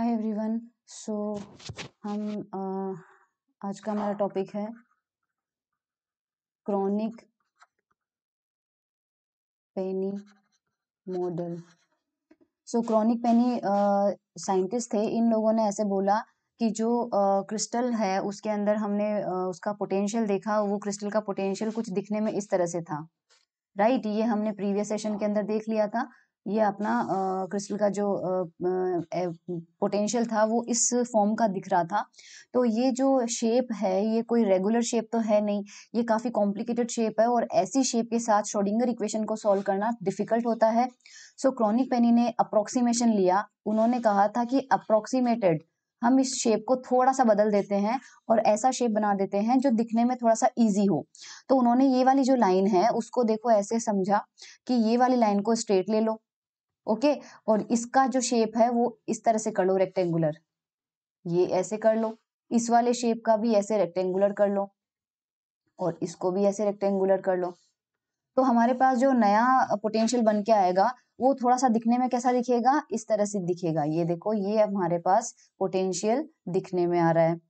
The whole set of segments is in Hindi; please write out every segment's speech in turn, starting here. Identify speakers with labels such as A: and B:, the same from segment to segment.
A: हाय एवरीवन सो हम uh, आज का हमारा टॉपिक है Kronig Penney model so Kronig Penney scientist थे इन लोगों ने ऐसे बोला कि जो क्रिस्टल uh, है उसके अंदर हमने uh, उसका पोटेंशियल देखा वो क्रिस्टल का पोटेंशियल कुछ दिखने में इस तरह से था राइट right? ये हमने प्रीवियस सेशन के अंदर देख लिया था ये अपना क्रिस्टल का जो पोटेंशियल था वो इस फॉर्म का दिख रहा था तो ये जो शेप है ये कोई रेगुलर शेप तो है नहीं ये काफ़ी कॉम्प्लिकेटेड शेप है और ऐसी शेप के साथ शोडिंगर इक्वेशन को सॉल्व करना डिफिकल्ट होता है सो क्रॉनिक पेनी ने अप्रोक्सीमेशन लिया उन्होंने कहा था कि अप्रोक्सीमेटेड हम इस शेप को थोड़ा सा बदल देते हैं और ऐसा शेप बना देते हैं जो दिखने में थोड़ा सा इजी हो तो उन्होंने ये वाली जो लाइन है उसको देखो ऐसे समझा कि ये वाली लाइन को स्ट्रेट ले लो ओके और इसका जो शेप है वो इस तरह से कर लो रेक्टेंगुलर ये ऐसे कर लो इस वाले शेप का भी ऐसे रेक्टेंगुलर कर लो और इसको भी ऐसे रेक्टेंगुलर कर लो तो हमारे पास जो नया पोटेंशियल बन के आएगा वो थोड़ा सा दिखने में कैसा दिखेगा इस तरह से दिखेगा ये देखो ये हमारे पास पोटेंशियल दिखने में आ रहा है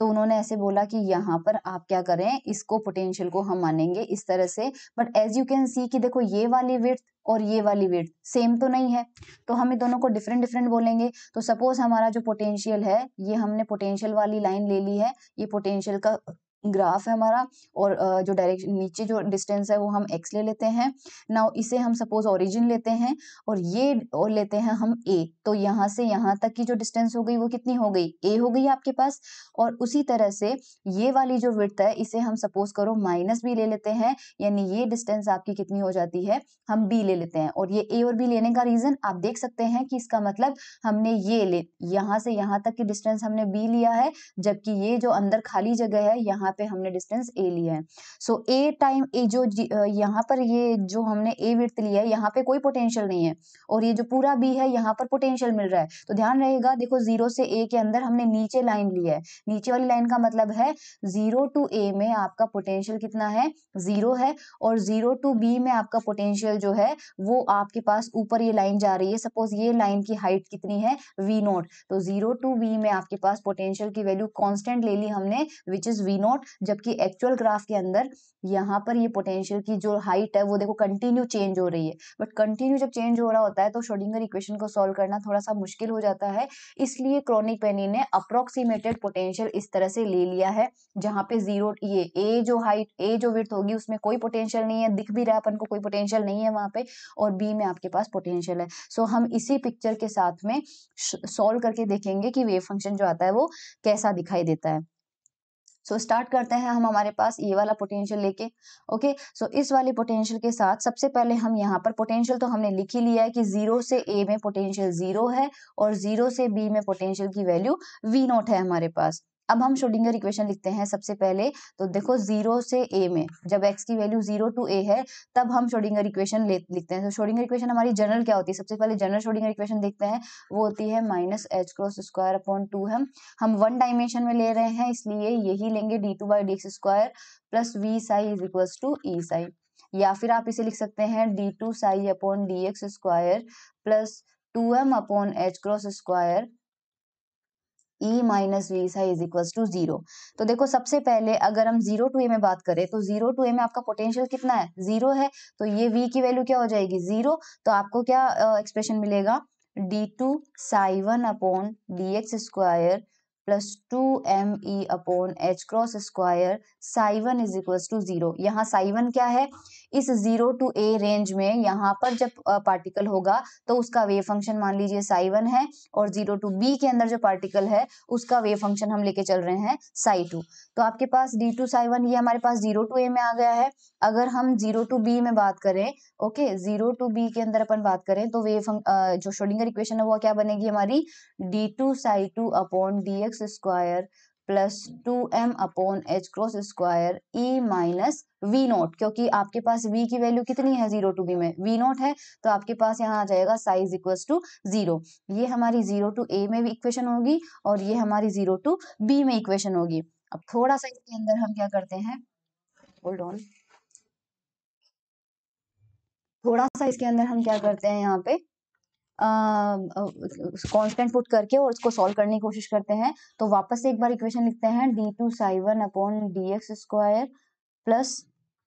A: तो उन्होंने ऐसे बोला कि यहाँ पर आप क्या करें इसको पोटेंशियल को हम मानेंगे इस तरह से but as you can see कि देखो ये वाली विर्थ और ये वाली विर्थ सेम तो नहीं है तो हम इन दोनों को डिफरेंट डिफरेंट बोलेंगे तो सपोज हमारा जो पोटेंशियल है ये हमने पोटेंशियल वाली लाइन ले ली है ये पोटेंशियल का ग्राफ है हमारा और जो डायरेक्शन नीचे जो डिस्टेंस है वो हम एक्स ले लेते हैं नाउ इसे हम सपोज ओरिजिन लेते हैं और ये और लेते हैं हम ए तो यहाँ से यहाँ तक की जो डिस्टेंस हो गई वो कितनी हो गई ए हो गई आपके पास और उसी तरह से ये वाली जो वृत्त है इसे हम सपोज करो माइनस बी ले लेते हैं यानी ये डिस्टेंस आपकी कितनी हो जाती है हम बी ले लेते हैं और ये ए और बी लेने का रीजन आप देख सकते हैं कि इसका मतलब हमने ये ले यहाँ से यहाँ तक की डिस्टेंस हमने बी लिया है जबकि ये जो अंदर खाली जगह है यहाँ यहाँ पे हमने डिस्टेंस ए लिया है सो ए टाइम ए जो यहाँ पर ये जो हमने ए विर्थ लिया है यहाँ पे कोई पोटेंशियल नहीं है और ये जो पूरा बी है यहाँ पर पोटेंशियल मिल रहा है तो ध्यान रहेगा देखो जीरो से ए के अंदर हमने नीचे लाइन लिया है नीचे वाली लाइन का मतलब है जीरो टू ए में आपका पोटेंशियल कितना है जीरो है और जीरो टू बी में आपका पोटेंशियल जो है वो आपके पास ऊपर ये लाइन जा रही है सपोज ये लाइन की हाइट कितनी है वी नोट तो जीरो टू वी में आपके पास पोटेंशियल की वैल्यू कांस्टेंट ले ली हमने विच इज वी नोट जबकि एक्चुअल ग्राफ के अंदर यहाँ पर ये पोटेंशियल की जो हाइट है वो देखो कंटिन्यू चेंज हो रही है बट कंटिन्यू जब चेंज हो रहा होता है तो शोडिंगर इक्वेशन को सॉल्व करना थोड़ा सा मुश्किल हो जाता है इसलिए क्रोनिक पेनी ने अप्रोक्सीमेटेड पोटेंशियल इस तरह से ले लिया है जहाँ पे जीरो ये ए जो हाइट ए जो विथ होगी उसमें कोई पोटेंशियल नहीं है दिख भी रहा है अपन को कोई पोटेंशियल नहीं है वहाँ पे और बी में आपके पास पोटेंशियल है सो हम इसी पिक्चर के साथ में सॉल्व करके देखेंगे कि वेव फंक्शन जो आता है वो कैसा दिखाई देता है सो so, स्टार्ट करते हैं हम हमारे पास ये वाला पोटेंशियल लेके ओके सो इस वाले पोटेंशियल के साथ सबसे पहले हम यहाँ पर पोटेंशियल तो हमने लिख ही लिया है कि जीरो से ए में पोटेंशियल जीरो है और जीरो से बी में पोटेंशियल की वैल्यू वी नोट है हमारे पास अब हम शोडिंगर इक्वेशन लिखते हैं सबसे पहले तो देखो जीरो से ए में जब एक्स की वैल्यू जीरो टू ए है तब हम शोडिंगर इक्वेशन लिखते हैं तो शोडिंगर इक्वेशन हमारी जनरल क्या होती है सबसे पहले जनरल शोडिंगर इक्वेशन देखते हैं वो होती है minus H cross square upon two हम हम वन डायमेंशन में ले रहे हैं इसलिए यही लेंगे D two by D x square plus V psi is equal to E psi या फिर आप इसे लिख सकते हैं D two psi upon D x square plus two M upon H cross square E minus V psi is equal to zero तो देखो सबसे पहले अगर हम जीरो टू ए में बात करें तो जीरो टू ए में आपका पोटेंशियल कितना है जीरो है तो ये वी की वैल्यू क्या हो जाएगी जीरो तो आपको क्या एक्सप्रेशन uh, मिलेगा D two psi one upon D x square plus two M E upon H cross square psi one is equal to zero यहाँ साई वन क्या है इस जीरो टू ए रेंज में यहाँ पर जब पार्टिकल होगा तो उसका वेव फंक्शन मान लीजिए साई वन है और जीरो टू बी के अंदर जो पार्टिकल है उसका वेव फंक्शन हम लेके चल रहे हैं साई टू तो आपके पास डी टू साई वन ये हमारे पास जीरो टू ए में आ गया है अगर हम जीरो टू बी में बात करें ओके जीरो टू बी के अंदर अपन बात करें तो वे जो शोडिंगर इक्वेशन है वो क्या बनेगी हमारी D two psi two upon D x square plus two M upon H cross square E minus V naught क्योंकि आपके पास वी की वैल्यू कितनी है जीरो टू बी में वी नोट है तो आपके पास यहाँ आ जाएगा साइज इक्वल टू जीरो ये हमारी जीरो टू ए में भी इक्वेशन होगी और ये हमारी जीरो टू बी में इक्वेशन होगी अब थोड़ा सा इसके अंदर हम क्या करते हैं होल्ड ऑन थोड़ा सा इसके अंदर हम क्या करते हैं यहाँ पे कांस्टेंट पुट करके और इसको सॉल्व करने की कोशिश करते हैं तो वापस से एक बार इक्वेशन लिखते हैं D two psi one upon D x square plus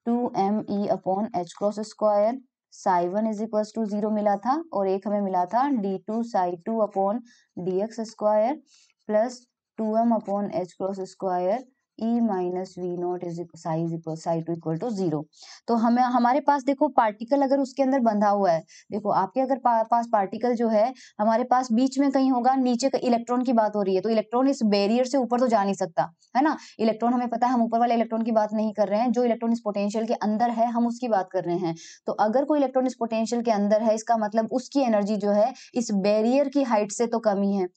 A: two M E upon H cross square psi one is equal to zero मिला था और एक हमें मिला था D two psi two upon D x square plus two M upon H cross square E minus V naught is psi equal side equal to zero तो हमें हमारे पास देखो पार्टिकल अगर उसके अंदर बंधा हुआ है देखो आपके अगर पा, पास पार्टिकल जो है हमारे पास बीच में कहीं होगा नीचे का इलेक्ट्रॉन की बात हो रही है तो इलेक्ट्रॉन इस बैरियर से ऊपर तो जा नहीं सकता है ना इलेक्ट्रॉन हमें पता है हम ऊपर वाले इलेक्ट्रॉन की बात नहीं कर रहे हैं जो इलेक्ट्रॉन इस पोटेंशियल के अंदर है हम उसकी बात कर रहे हैं तो अगर कोई इलेक्ट्रॉन इस पोटेंशियल के अंदर है इसका मतलब उसकी एनर्जी जो है इस बैरियर की हाइट से तो कमी है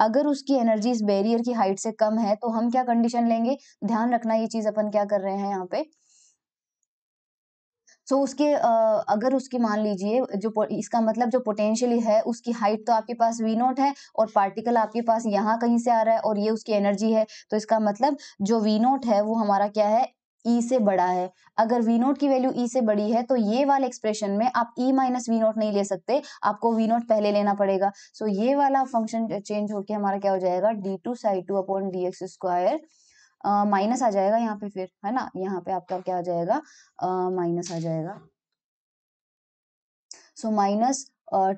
A: अगर उसकी एनर्जी इस बैरियर की हाइट से कम है तो हम क्या कंडीशन लेंगे ध्यान रखना ये चीज अपन क्या कर रहे हैं यहाँ पे सो so, उसके अगर उसकी मान लीजिए जो इसका मतलब जो पोटेंशियल है उसकी हाइट तो आपके पास वी नोट है और पार्टिकल आपके पास यहाँ कहीं से आ रहा है और ये उसकी एनर्जी है तो इसका मतलब जो वी नोट है वो हमारा क्या है ई e से बड़ा है अगर वी नोट की वैल्यू ई e से बड़ी है तो ये वाले एक्सप्रेशन में आप ई माइनस वी नोट नहीं ले सकते आपको वी नोट पहले लेना पड़ेगा सो so, ये वाला फंक्शन चेंज होके हमारा क्या हो जाएगा D two psi two upon D x square minus आ जाएगा यहाँ पे फिर है ना यहाँ पे आपका क्या हो जाएगा माइनस uh, आ जाएगा so minus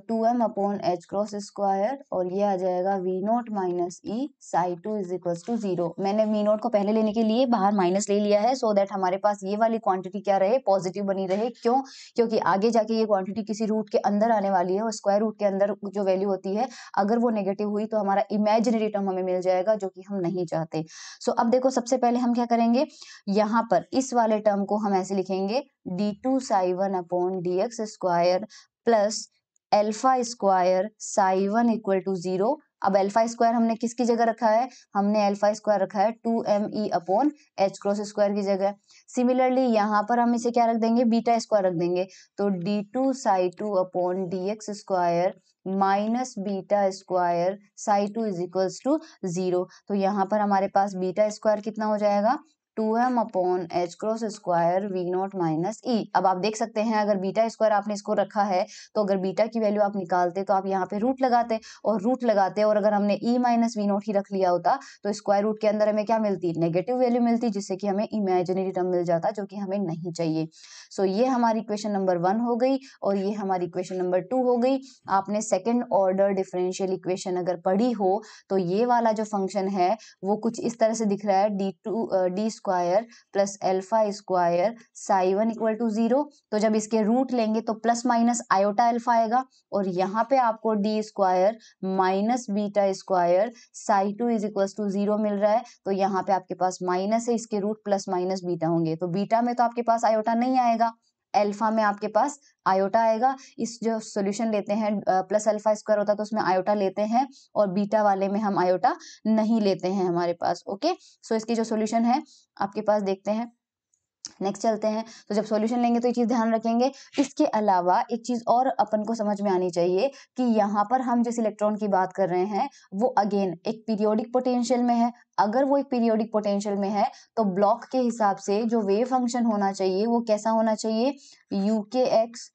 A: two M upon H cross square और ये आ जाएगा V naught minus E psi two is equal to zero मैंने वी नोट को पहले लेने के लिए बाहर माइनस ले लिया है सो so दैट हमारे पास ये वाली क्वांटिटी क्या रहे पॉजिटिव बनी रहे क्यों क्योंकि आगे जाके ये क्वांटिटी किसी रूट के अंदर आने वाली है और स्क्वायर रूट के अंदर जो वैल्यू होती है अगर वो नेगेटिव हुई तो हमारा इमेजिनरी टर्म हमें मिल जाएगा जो कि हम नहीं चाहते सो so अब देखो सबसे पहले हम क्या करेंगे यहाँ पर इस वाले टर्म को हम ऐसे लिखेंगे D two psi one upon D x square plus alpha square psi one equal to zero अब एल्फा स्क्वायर हमने किसकी जगह रखा है हमने एल्फा स्क्वायर रखा है two M E upon H cross square की जगह सिमिलरली यहाँ पर हम इसे क्या रख देंगे बीटा स्क्वायर रख देंगे तो D two psi two upon D x square minus beta square psi two is equals to zero तो यहाँ पर हमारे पास बीटा स्क्वायर कितना हो जाएगा two M upon H cross square V not minus E अब आप देख सकते हैं अगर बीटा स्क्वायर आपने इसको रखा है तो अगर बीटा की वैल्यू आप निकालते तो आप यहाँ पे रूट लगाते और रूट लगाते और अगर हमने ई माइनस वी नॉट ही रख लिया होता तो स्क्वायर रूट के अंदर हमें क्या मिलती नेगेटिव वैल्यू मिलती जिससे कि हमें इमेजिनरी टर्म मिल जाता जो कि हमें नहीं चाहिए सो so, ये हमारी इक्वेशन नंबर वन हो गई और ये हमारी इक्वेशन नंबर टू हो गई आपने सेकेंड ऑर्डर डिफरेंशियल इक्वेशन अगर पढ़ी हो तो ये वाला जो फंक्शन है वो कुछ इस तरह से दिख रहा है D two D square plus alpha square psi one equal to zero तो जब इसके रूट लेंगे तो प्लस माइनस आयोटा एल्फा आएगा और यहाँ पे आपको D square minus beta square psi two is equal to zero मिल रहा है तो यहाँ पे आपके पास माइनस है इसके रूट प्लस माइनस बीटा होंगे तो बीटा में तो आपके पास आयोटा नहीं आएगा अल्फा में आपके पास आयोटा आएगा इस जो सॉल्यूशन लेते हैं प्लस अल्फा स्क्वायर होता है तो उसमें आयोटा लेते हैं और बीटा वाले में हम आयोटा नहीं लेते हैं हमारे पास ओके सो इसके इसकी जो सॉल्यूशन है आपके पास देखते हैं नेक्स्ट चलते हैं तो जब सॉल्यूशन लेंगे तो ये चीज़ ध्यान रखेंगे इसके अलावा एक चीज़ और अपन को समझ में आनी चाहिए कि यहाँ पर हम जिस इलेक्ट्रॉन की बात कर रहे हैं वो अगेन एक पीरियोडिक पोटेंशियल में है अगर वो एक पीरियोडिक पोटेंशियल में है तो ब्लॉक के हिसाब से जो वेव फंक्शन होना चाहिए वो कैसा होना चाहिए U K X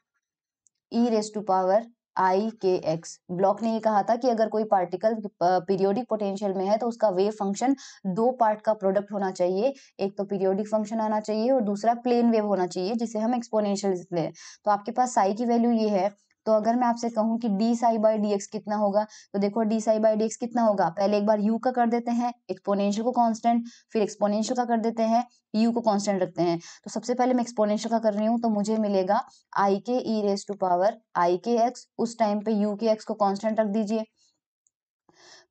A: E raise to power आई के एक्स ब्लॉक ने ये कहा था कि अगर कोई पार्टिकल पीरियोडिक पोटेंशियल में है तो उसका वेव फंक्शन दो पार्ट का प्रोडक्ट होना चाहिए एक तो पीरियोडिक फंक्शन आना चाहिए और दूसरा प्लेन वेव होना चाहिए जिसे हम एक्सपोनेंशियल हैं तो आपके पास साई की वैल्यू ये है तो अगर मैं आपसे कहूँ कि D psi by D X कितना होगा तो देखो D psi by D X कितना होगा पहले एक बार यू का कर देते हैं एक्सपोनेंशियल को कांस्टेंट फिर एक्सपोनेंशियल का कर देते हैं यू को कांस्टेंट रखते हैं तो सबसे पहले मैं एक्सपोनेंशियल का कर रही हूँ तो मुझे मिलेगा आई के ई रेस टू पावर आई के एक्स उस टाइम पे यू के एक्स को कॉन्स्टेंट रख दीजिए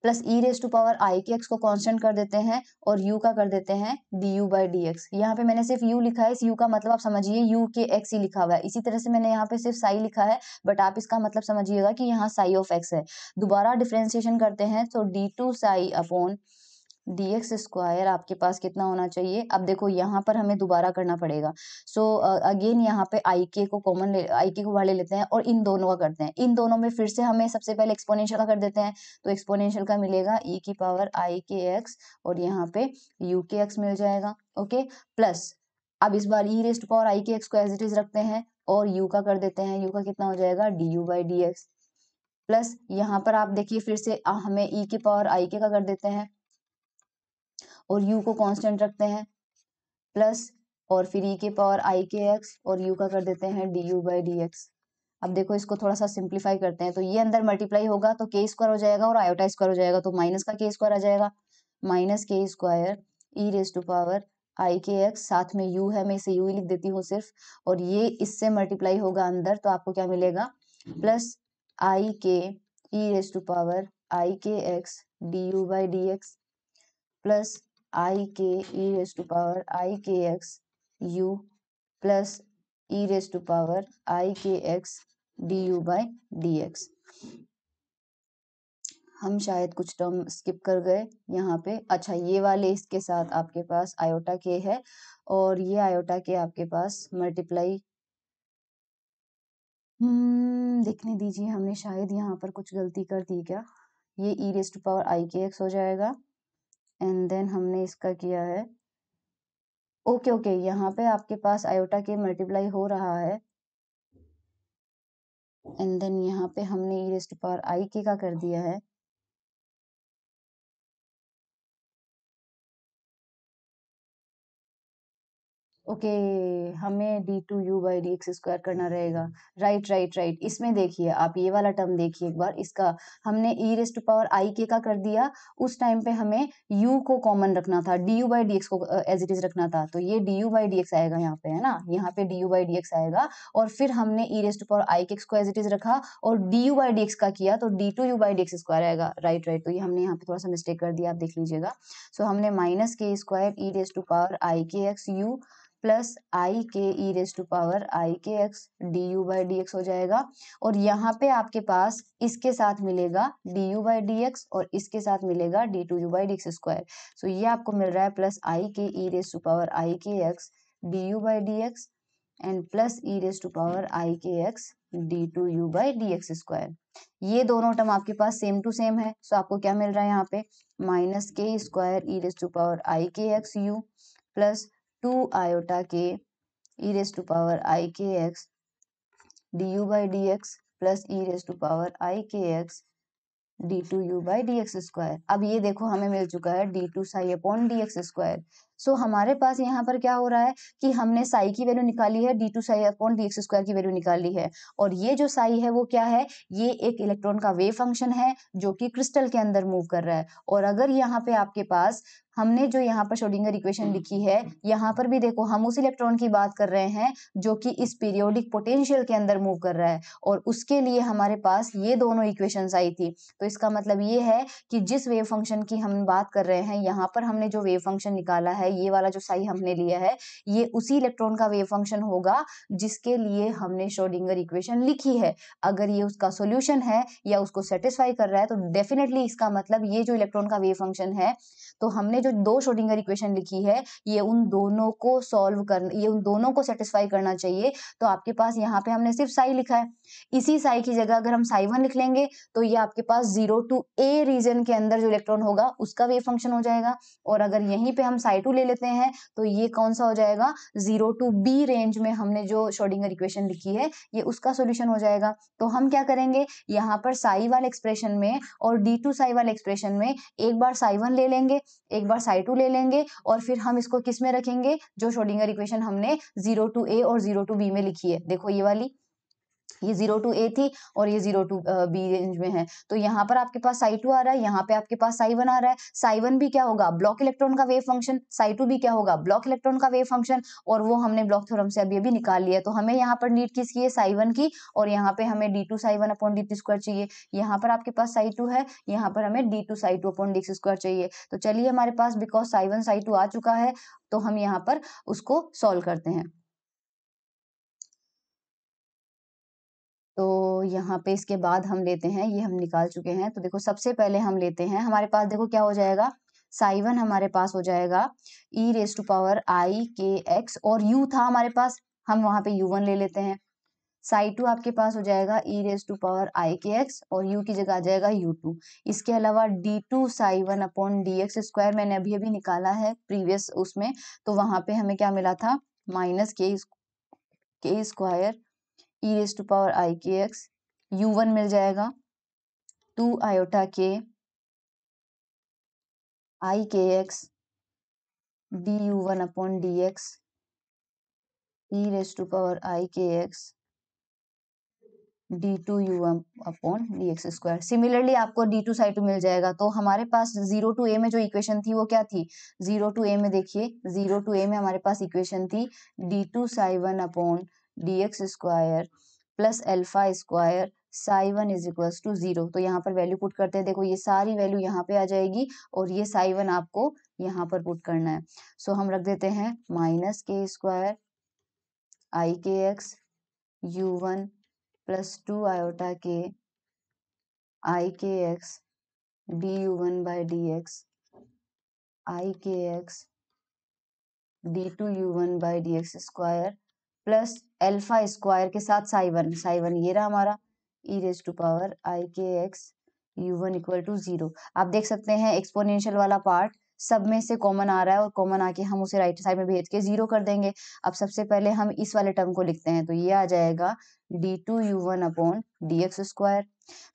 A: plus E raise to power आई के एक्स को कॉन्स्टेंट कर देते हैं और यू का कर देते हैं d u by D x यहाँ पे मैंने सिर्फ यू लिखा है इस यू का मतलब आप समझिए यू के एक्स ही लिखा हुआ है इसी तरह से मैंने यहाँ पे सिर्फ साई लिखा है बट आप इसका मतलब समझिएगा कि यहाँ साई ऑफ एक्स है दोबारा डिफ्रेंसिएशन करते हैं तो D two psi upon D x square आपके पास कितना होना चाहिए अब देखो यहाँ पर हमें दोबारा करना पड़ेगा सो अगेन यहाँ पे आई के को कॉमन ले आई के को वाले लेते हैं और इन दोनों का करते हैं इन दोनों में फिर से हमें सबसे पहले एक्सपोनेंशियल का कर देते हैं तो एक्सपोनेंशियल का मिलेगा ई e की पावर आई के एक्स और यहाँ पे यू के एक्स मिल जाएगा ओके प्लस अब इस बार ई रेस्ट पावर आई के एक्स को एज इट इज रखते हैं और यू का कर देते हैं यू का कितना हो जाएगा d u by D x plus यहाँ पर आप देखिए फिर से हमें ई के पावर आई के का कर देते हैं और u को कांस्टेंट रखते हैं प्लस और फिर e के पावर i के एक्स और u का कर देते हैं d u by D x अब देखो इसको थोड़ा सा सिंप्लीफाई करते हैं तो ये अंदर मल्टीप्लाई होगा तो के स्क्वायर हो जाएगा और आयोटा स्क्वायर हो जाएगा तो माइनस का के स्क्वायर आ जाएगा minus e k square e raise to power आई के एक्स साथ में यू है मैं इसे यू ही लिख देती हूँ सिर्फ और ये इससे मल्टीप्लाई होगा अंदर तो आपको क्या मिलेगा प्लस आई के ई रेस टू पावर आई के x d u by D x plus i के ई रेस टू पावर आई के x u plus E raise to power आई के x d u by D x हम शायद कुछ टर्म स्किप कर गए यहाँ पे अच्छा ये वाले इसके साथ आपके पास आयोटा के है और ये आयोटा के आपके पास मल्टीप्लाई हम्म देखने दीजिए हमने शायद यहाँ पर कुछ गलती कर दी क्या ये ई रेस टू पावर आई के एक्स हो जाएगा एंड देन हमने इसका किया है ओके ओके यहाँ पे आपके पास आयोटा के मल्टीप्लाई हो रहा है एंड देन यहाँ पे हमने ई रेस्ट पावर आई के का कर दिया है ओके हमें d two u by D x square करना रहेगा राइट राइट राइट इसमें देखिए आप ये वाला टर्म देखिए एक बार इसका हमने e raise to power I k का कर दिया उस टाइम पे हमें यू को कॉमन रखना था d u by D x को एज इट इज रखना था तो ये d u by D x आएगा यहाँ पे है ना यहाँ पे d u by D x आएगा और फिर हमने ई रेस टू पावर आई के एक्स को एज इट इज रखा और d u by D x का किया तो D two u by D x square आएगा राइट राइट तो ये हमने यहाँ पे थोड़ा सा मिस्टेक कर दिया आप देख लीजिएगा सो हमने minus k square e raise to power आई के एक्स यू प्लस आई के ई रेस टू पावर आई के x d u by D x हो जाएगा और यहाँ पे आपके पास इसके साथ मिलेगा d u by D x और इसके साथ मिलेगा D two u by D x square so ये आपको मिल रहा है प्लस आई के ई रेस टू पावर आई के x d u by D x and plus E raise to power आई के x d two u by D x square ये दोनों टर्म आपके पास सेम टू सेम है सो आपको क्या मिल रहा है यहाँ पे minus k square e raise to power आई के x u plus two iota k E raise to power आई के x d u by D x plus E raise to power आई के x d two u by D x square अब ये देखो हमें मिल चुका है D two psi upon D x square so हमारे पास यहाँ पर क्या हो रहा है कि हमने साई की वैल्यू निकाली है D two psi upon D x square की वैल्यू निकाली है और ये जो साई है वो क्या है ये एक इलेक्ट्रॉन का वेव फंक्शन है जो कि क्रिस्टल के अंदर मूव कर रहा है और अगर यहाँ पे आपके पास हमने जो यहाँ पर शोडिंगर इक्वेशन हम्म। लिखी है यहाँ पर भी देखो हम उस इलेक्ट्रॉन की बात कर रहे हैं जो कि इस पीरियोडिक पोटेंशियल के अंदर मूव कर रहा है और उसके लिए हमारे पास ये दोनों इक्वेशन आई थी तो इसका मतलब ये है कि जिस वेव फंक्शन की हम बात कर रहे हैं यहाँ पर हमने जो वेव फंक्शन निकाला है ये वाला जो साई हमने लिया है ये उसी इलेक्ट्रॉन का वेव फंक्शन होगा जिसके लिए हमने शोडिंगर इक्वेशन लिखी है अगर ये उसका सोल्यूशन है या उसको सेटिस्फाई कर रहा है तो डेफिनेटली इसका मतलब ये जो इलेक्ट्रॉन का वेव फंक्शन है तो हमने जो जो दो शोडिंगर इक्वेशन लिखी है ये उन दोनों को सॉल्व कर ये उन दोनों को सेटिस्फाई करना चाहिए तो आपके पास यहाँ पे हमने सिर्फ साई लिखा है इसी साई की जगह अगर हम साई वन लिख लेंगे तो ये आपके पास जीरो टू ए रीजन के अंदर जो इलेक्ट्रॉन होगा उसका वेव फंक्शन हो जाएगा और अगर यहीं पे हम साई टू ले लेते हैं तो ये कौन सा हो जाएगा जीरो टू बी रेंज में हमने जो शोडिंगर इक्वेशन लिखी है ये उसका सोल्यूशन हो जाएगा तो हम क्या करेंगे यहाँ पर साई वाले एक्सप्रेशन में और डी टू साई वाले एक्सप्रेशन में एक बार साई वन ले लेंगे एक बार पास साई टू ले लेंगे और फिर हम इसको किस में रखेंगे जो शोडिंगर इक्वेशन हमने जीरो टू ए और जीरो टू बी में लिखी है देखो ये वाली ये जीरो टू ए थी और ये जीरो टू बी रेंज में है तो यहाँ पर आपके पास साई टू आ रहा है यहाँ पे आपके पास साई वन आ रहा है साई वन भी क्या होगा ब्लॉक इलेक्ट्रॉन का वेव फंक्शन साई टू भी क्या होगा ब्लॉक इलेक्ट्रॉन का वेव फंक्शन और वो हमने ब्लॉक थ्योरम से अभी अभी निकाल लिया तो हमें यहाँ पर नीट किसकी है साई वन की और यहाँ पे हमें d two psi one upon d square चाहिए यहाँ पर आपके पास साई टू है यहाँ पर हमें d two psi two upon d square चाहिए तो चलिए हमारे पास because psi one psi two आ चुका है तो हम यहाँ पर उसको सॉल्व करते हैं तो यहाँ पे इसके बाद हम लेते हैं ये हम निकाल चुके हैं तो देखो सबसे पहले हम लेते हैं हमारे पास देखो क्या हो जाएगा साइवन हमारे पास हो जाएगा ई रेस टू पावर आई के एक्स और यू था हमारे पास हम वहाँ पे यू वन ले लेते हैं साई टू आपके पास हो जाएगा ई रेस टू पावर आई के एक्स और यू की जगह आ जाएगा यू टू इसके अलावा d two psi one upon D x square मैंने अभी अभी निकाला है प्रीवियस उसमें तो वहां पे हमें क्या मिला था minus k square e raise to power आई के एक्स यू वन मिल जाएगा टू आयोटा के आई के x d u one upon D x E raise to power आई के x d two u upon D x square similarly आपको डी टू साई टू मिल जाएगा तो हमारे पास जीरो टू ए में जो इक्वेशन थी वो क्या थी जीरो टू ए में देखिए जीरो टू ए में हमारे पास इक्वेशन थी d two psi one upon D x square plus alpha square psi one is equal to zero तो यहाँ पर वैल्यू पुट करते हैं देखो ये सारी वैल्यू यहाँ पे आ जाएगी और ये साई वन आपको यहाँ पर पुट करना है सो so, हम रख देते हैं माइनस के स्क्वायर आई के x u one plus two iota k i के x d u one by D x i के x d two u one by D x square plus alpha square के साथ साई वन साई वन ये रहा हमारा ई रेस टू पावर आई के x u one equal to zero आप देख सकते हैं एक्सपोनेंशियल वाला पार्ट सब में से कॉमन आ रहा है और कॉमन आके हम उसे राइट साइड में भेज के जीरो कर देंगे अब सबसे पहले हम इस वाले टर्म को लिखते हैं तो ये आ जाएगा D two u one upon D x square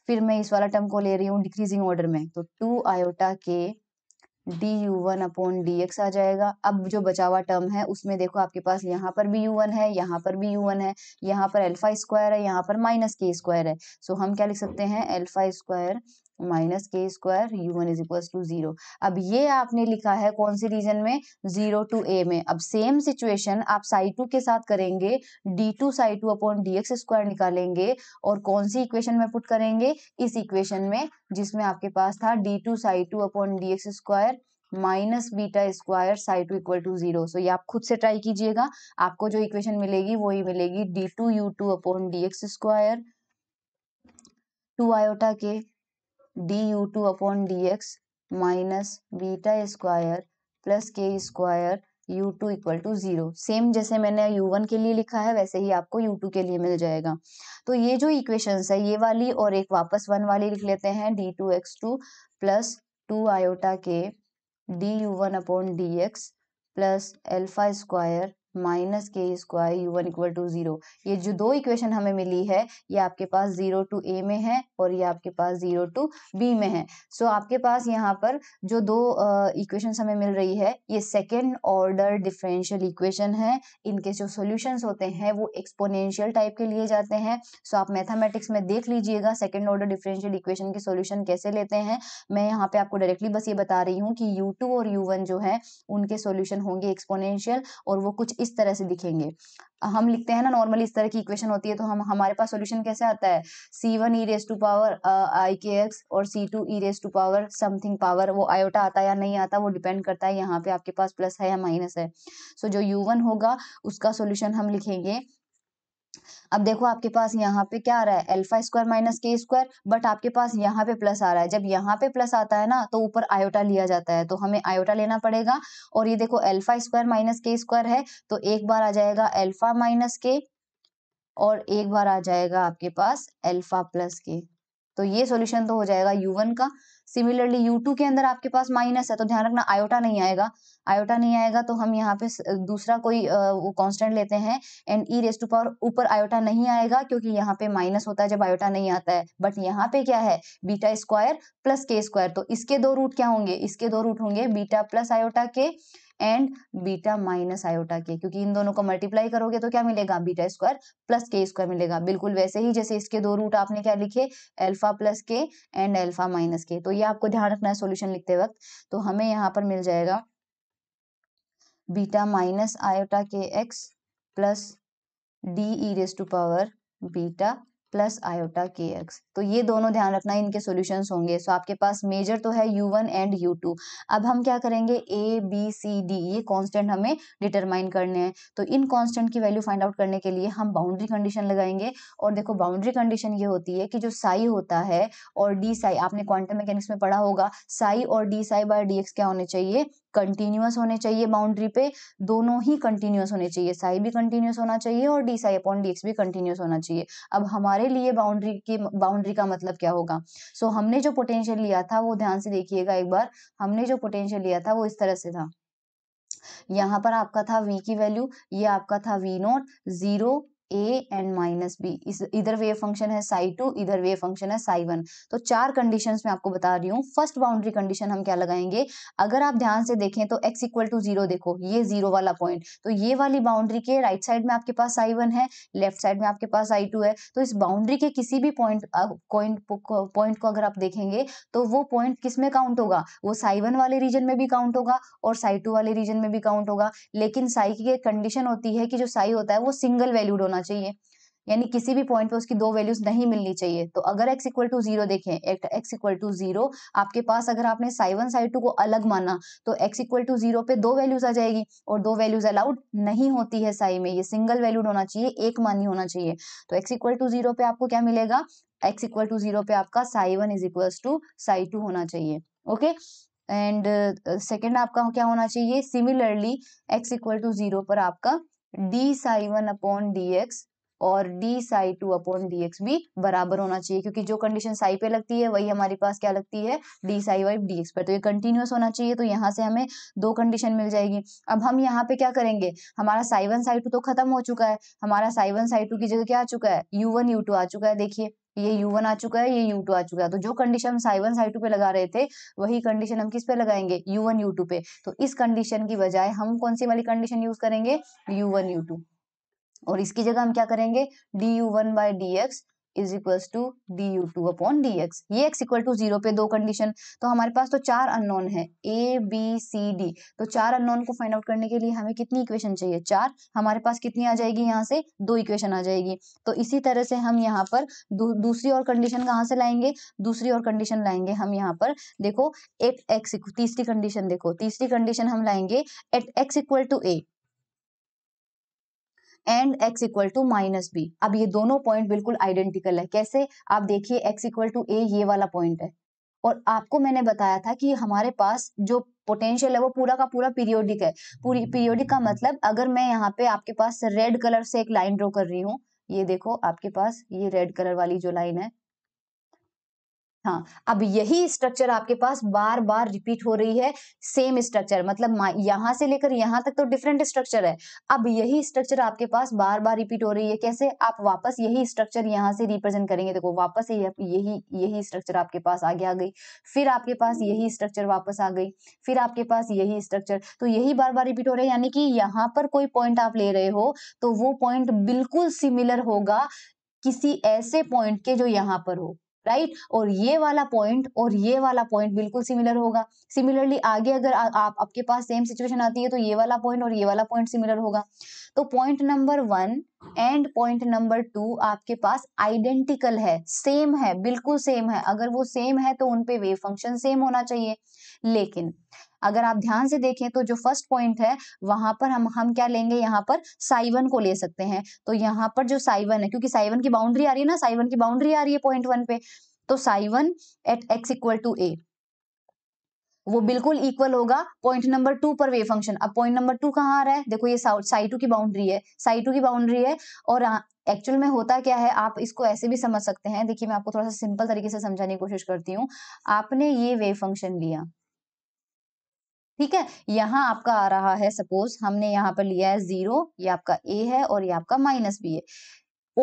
A: फिर मैं इस वाला टर्म को ले रही हूँ डिक्रीजिंग ऑर्डर में तो two iota k d u one upon D x आ जाएगा अब जो बचा हुआ टर्म है उसमें देखो आपके पास यहाँ पर भी यू वन है यहाँ पर भी यू वन है यहाँ पर एल्फा स्क्वायर है यहाँ पर माइनस के स्क्वायर है सो हम क्या लिख सकते हैं alpha square minus k square u one is equal to zero अब ये आपने लिखा है कौन से रीजन में जीरो टू ए में अब सेम सिचुएशन आप साई टू के साथ करेंगे d two psi two upon D x square निकालेंगे और कौन सी इक्वेशन में पुट करेंगे इस इक्वेशन में जिसमें आपके पास था D two psi two upon D x square minus beta square psi two equal to zero so ये आप खुद से ट्राई कीजिएगा आपको जो इक्वेशन मिलेगी वो ही मिलेगी d two u two upon D x square two iota k d u two upon D x minus beta square plus k square u two equal to zero same जैसे मैंने यू वन के लिए लिखा है वैसे ही आपको यू टू के लिए मिल जाएगा तो ये जो इक्वेशंस है ये वाली और एक वापस वन वाली लिख लेते हैं D two x two plus two iota k d u one upon D x plus alpha square minus k square u one equal to zero ये जो दो इक्वेशन हमें मिली है ये आपके पास जीरो टू ए में है और ये आपके पास जीरो टू बी में है सो so, आपके पास यहाँ पर जो दो इक्वेशन uh, हमें मिल रही है ये सेकेंड ऑर्डर डिफरेंशियल इक्वेशन है इनके जो सोल्यूशन होते हैं वो एक्सपोनेंशियल टाइप के लिए जाते हैं सो so, आप मैथामेटिक्स में देख लीजिएगा सेकेंड ऑर्डर डिफरेंशियल इक्वेशन के सोल्यूशन कैसे लेते हैं मैं यहाँ पे आपको डायरेक्टली बस ये बता रही हूँ कि यू और यू जो है उनके सोल्यूशन होंगे एक्सपोनेंशियल और वो कुछ इस तरह से दिखेंगे हम लिखते हैं ना नॉर्मली इस तरह की इक्वेशन होती है तो हम हमारे पास सॉल्यूशन कैसे आता है c one e raise to power आई के एक्स और c two e raise to power something power वो आयोटा आता है या नहीं आता वो डिपेंड करता है यहाँ पे आपके पास प्लस है या माइनस है सो so, जो यू वन होगा उसका सोल्यूशन हम लिखेंगे अब देखो आपके पास यहाँ पे क्या आ रहा है alpha square minus k square but आपके पास यहाँ पे प्लस आ रहा है जब यहाँ पे प्लस आता है ना तो ऊपर आयोटा लिया जाता है तो हमें आयोटा लेना पड़ेगा और ये देखो alpha square minus k square है तो एक बार आ जाएगा एल्फा माइनस के और एक बार आ जाएगा आपके पास एल्फा प्लस के तो ये सोल्यूशन तो हो जाएगा यू वन का सिमिलरली U2 के अंदर आपके पास माइनस है तो ध्यान रखना आयोटा नहीं आएगा आयोटा नहीं आएगा तो हम यहाँ पे दूसरा कोई कांस्टेंट लेते हैं and e raise to power ऊपर आयोटा नहीं आएगा क्योंकि यहाँ पे माइनस होता है जब आयोटा नहीं आता है बट यहाँ पे क्या है beta square plus k square तो इसके दो रूट क्या होंगे इसके दो रूट होंगे beta plus iota k and beta minus iota k क्योंकि इन दोनों को मल्टीप्लाई करोगे तो क्या मिलेगा beta square plus k square मिलेगा बिल्कुल वैसे ही जैसे इसके दो रूट आपने क्या लिखे alpha plus k and alpha minus k तो ये आपको ध्यान रखना है सोल्यूशन लिखते वक्त तो हमें यहाँ पर मिल जाएगा beta minus iota k x plus d e raise to power beta plus iota k x तो ये दोनों ध्यान रखना इनके सॉल्यूशंस होंगे सो आपके पास मेजर तो है u one and u two अब हम क्या करेंगे ए बी सी डी ये कांस्टेंट हमें डिटरमाइन करने हैं तो इन कांस्टेंट की वैल्यू फाइंड आउट करने के लिए हम बाउंड्री कंडीशन लगाएंगे और देखो बाउंड्री कंडीशन ये होती है कि जो साई होता है और डी साई आपने क्वांटम मैकेनिक्स में पढ़ा होगा साई और d psi by d x क्या होने चाहिए कंटिन्यूस होने चाहिए बाउंड्री पे दोनों ही कंटिन्यूस होने चाहिए साई भी कंटिन्यूस होना चाहिए और डी साई अपॉन डी भी कंटिन्यूस होना चाहिए अब हमारे लिए बाउंड्री की बाउंड्री का मतलब क्या होगा सो so, हमने जो पोटेंशियल लिया था वो ध्यान से देखिएगा एक बार हमने जो पोटेंशियल लिया था वो इस तरह से था यहाँ पर आपका था v की वैल्यू ये आपका था v naught zero a and minus b इधर वेव फंक्शन है साई टू इधर वेव फंक्शन है साई वन तो चार कंडीशन में आपको बता रही हूँ फर्स्ट बाउंड्री कंडीशन हम क्या लगाएंगे अगर आप ध्यान से देखें तो एक्स इक्वल टू जीरो देखो ये जीरो वाला पॉइंट तो ये वाली बाउंड्री के राइट साइड में आपके पास आई वन है लेफ्ट साइड में आपके पास आई टू है तो इस बाउंड्री के किसी भी पॉइंट पॉइंट को अगर आप देखेंगे तो वो पॉइंट किस में काउंट होगा वो साई वन वाले रीजन में भी काउंट होगा और साई टू वाले रीजन में भी काउंट होगा लेकिन साई की कंडीशन होती है कि जो साई होता है वो सिंगल वैल्यूड होना होना चाहिए यानी किसी भी पॉइंट पे उसकी दो वैल्यूज नहीं मिलनी चाहिए तो अगर x इक्वल टू जीरो देखें तो x इक्वल टू जीरो आपके पास अगर आपने साई वन साई टू को अलग माना तो x इक्वल टू जीरो पे दो वैल्यूज आ जाएगी और दो वैल्यूज अलाउड नहीं होती है साई में ये सिंगल वैल्यूड होना चाहिए एक मानी होना चाहिए तो x इक्वल टू जीरो पे आपको क्या मिलेगा x इक्वल टू जीरो पे आपका psi one is equal to psi two होना चाहिए ओके एंड सेकेंड uh, आपका क्या होना चाहिए similarly x equal to zero पर आपका d psi one upon D x और d psi two upon D x भी बराबर होना चाहिए क्योंकि जो कंडीशन साई पे लगती है वही हमारे पास क्या लगती है d psi y d x पर तो ये कंटिन्यूस होना चाहिए तो यहाँ से हमें दो कंडीशन मिल जाएगी अब हम यहाँ पे क्या करेंगे हमारा साई वन साई टू तो खत्म हो चुका है हमारा साई वन साई टू की जगह क्या आ चुका है यू वन यू टू आ चुका है देखिए ये यू वन आ चुका है ये यू टू आ चुका है तो जो कंडीशन हम साई वन साई टू पे लगा रहे थे वही कंडीशन हम किस पे लगाएंगे यू वन यू टू पे तो इस कंडीशन की बजाय हम कौन सी वाली कंडीशन यूज करेंगे यू वन यू टू और इसकी जगह हम क्या करेंगे d u one by D x is equal to d u two upon D x ये एक्स इक्वल टू जीरो पे दो कंडीशन तो हमारे पास तो चार अननोन है ए बी सी डी तो चार अननोन को फाइंड आउट करने के लिए हमें कितनी इक्वेशन चाहिए चार हमारे पास कितनी आ जाएगी यहाँ से दो इक्वेशन आ जाएगी तो इसी तरह से हम यहाँ पर दू, दूसरी और कंडीशन कहाँ से लाएंगे दूसरी और कंडीशन लाएंगे हम यहाँ पर देखो एट एक्स तीसरी कंडीशन देखो तीसरी कंडीशन हम लाएंगे at x equal to a and x equal to minus b अब ये दोनों पॉइंट बिल्कुल आइडेंटिकल है कैसे आप देखिए एक्स इक्वल टू ए ये वाला पॉइंट है और आपको मैंने बताया था कि हमारे पास जो पोटेंशियल है वो पूरा का पूरा पीरियोडिक है पूरी पीरियोडिक का मतलब अगर मैं यहाँ पे आपके पास रेड कलर से एक लाइन ड्रॉ कर रही हूँ ये देखो आपके पास ये रेड कलर वाली जो लाइन है हाँ अब यही स्ट्रक्चर आपके पास बार बार रिपीट हो रही है सेम स्ट्रक्चर मतलब यहां से लेकर यहां तक तो डिफरेंट स्ट्रक्चर है अब यही स्ट्रक्चर आपके पास बार बार रिपीट हो रही है कैसे आप वापस यही स्ट्रक्चर यहाँ से रिप्रेजेंट करेंगे देखो वापस यही यही स्ट्रक्चर आपके पास आगे आ गई फिर आपके पास यही स्ट्रक्चर वापस आ गई फिर आपके पास यही स्ट्रक्चर तो यही बार बार रिपीट हो रहा है यानी कि यहाँ पर कोई पॉइंट आप ले रहे हो तो वो पॉइंट बिल्कुल सिमिलर होगा किसी ऐसे पॉइंट के जो यहाँ पर हो राइट और ये वाला पॉइंट और ये वाला पॉइंट बिल्कुल सिमिलर होगा सिमिलरली आगे अगर आ, आप आपके पास सेम सिचुएशन आती है तो ये वाला पॉइंट और ये वाला पॉइंट सिमिलर होगा तो point number one and point number two आपके पास आइडेंटिकल है सेम है बिल्कुल सेम है अगर वो सेम है तो उनपे वेव फंक्शन सेम होना चाहिए लेकिन अगर आप ध्यान से देखें तो जो फर्स्ट पॉइंट है वहां पर हम हम क्या लेंगे यहाँ पर साइवन को ले सकते हैं तो यहाँ पर जो साइवन है क्योंकि साइवन की बाउंड्री आ रही है ना साइवन की बाउंड्री आ रही है पॉइंट वन पे तो psi one at x equal to a वो बिल्कुल इक्वल होगा पॉइंट नंबर टू पर वे फंक्शन अब पॉइंट नंबर टू कहाँ आ रहा है देखो ये साई टू की बाउंड्री है साई टू की बाउंड्री है और एक्चुअल हाँ, में होता क्या है आप इसको ऐसे भी समझ सकते हैं देखिए मैं आपको थोड़ा सा सिंपल तरीके से समझाने की कोशिश करती हूँ आपने ये वे फंक्शन लिया ठीक है यहाँ आपका आ रहा है सपोज हमने यहाँ पर लिया है जीरो ये आपका ए है और ये आपका माइनस बी है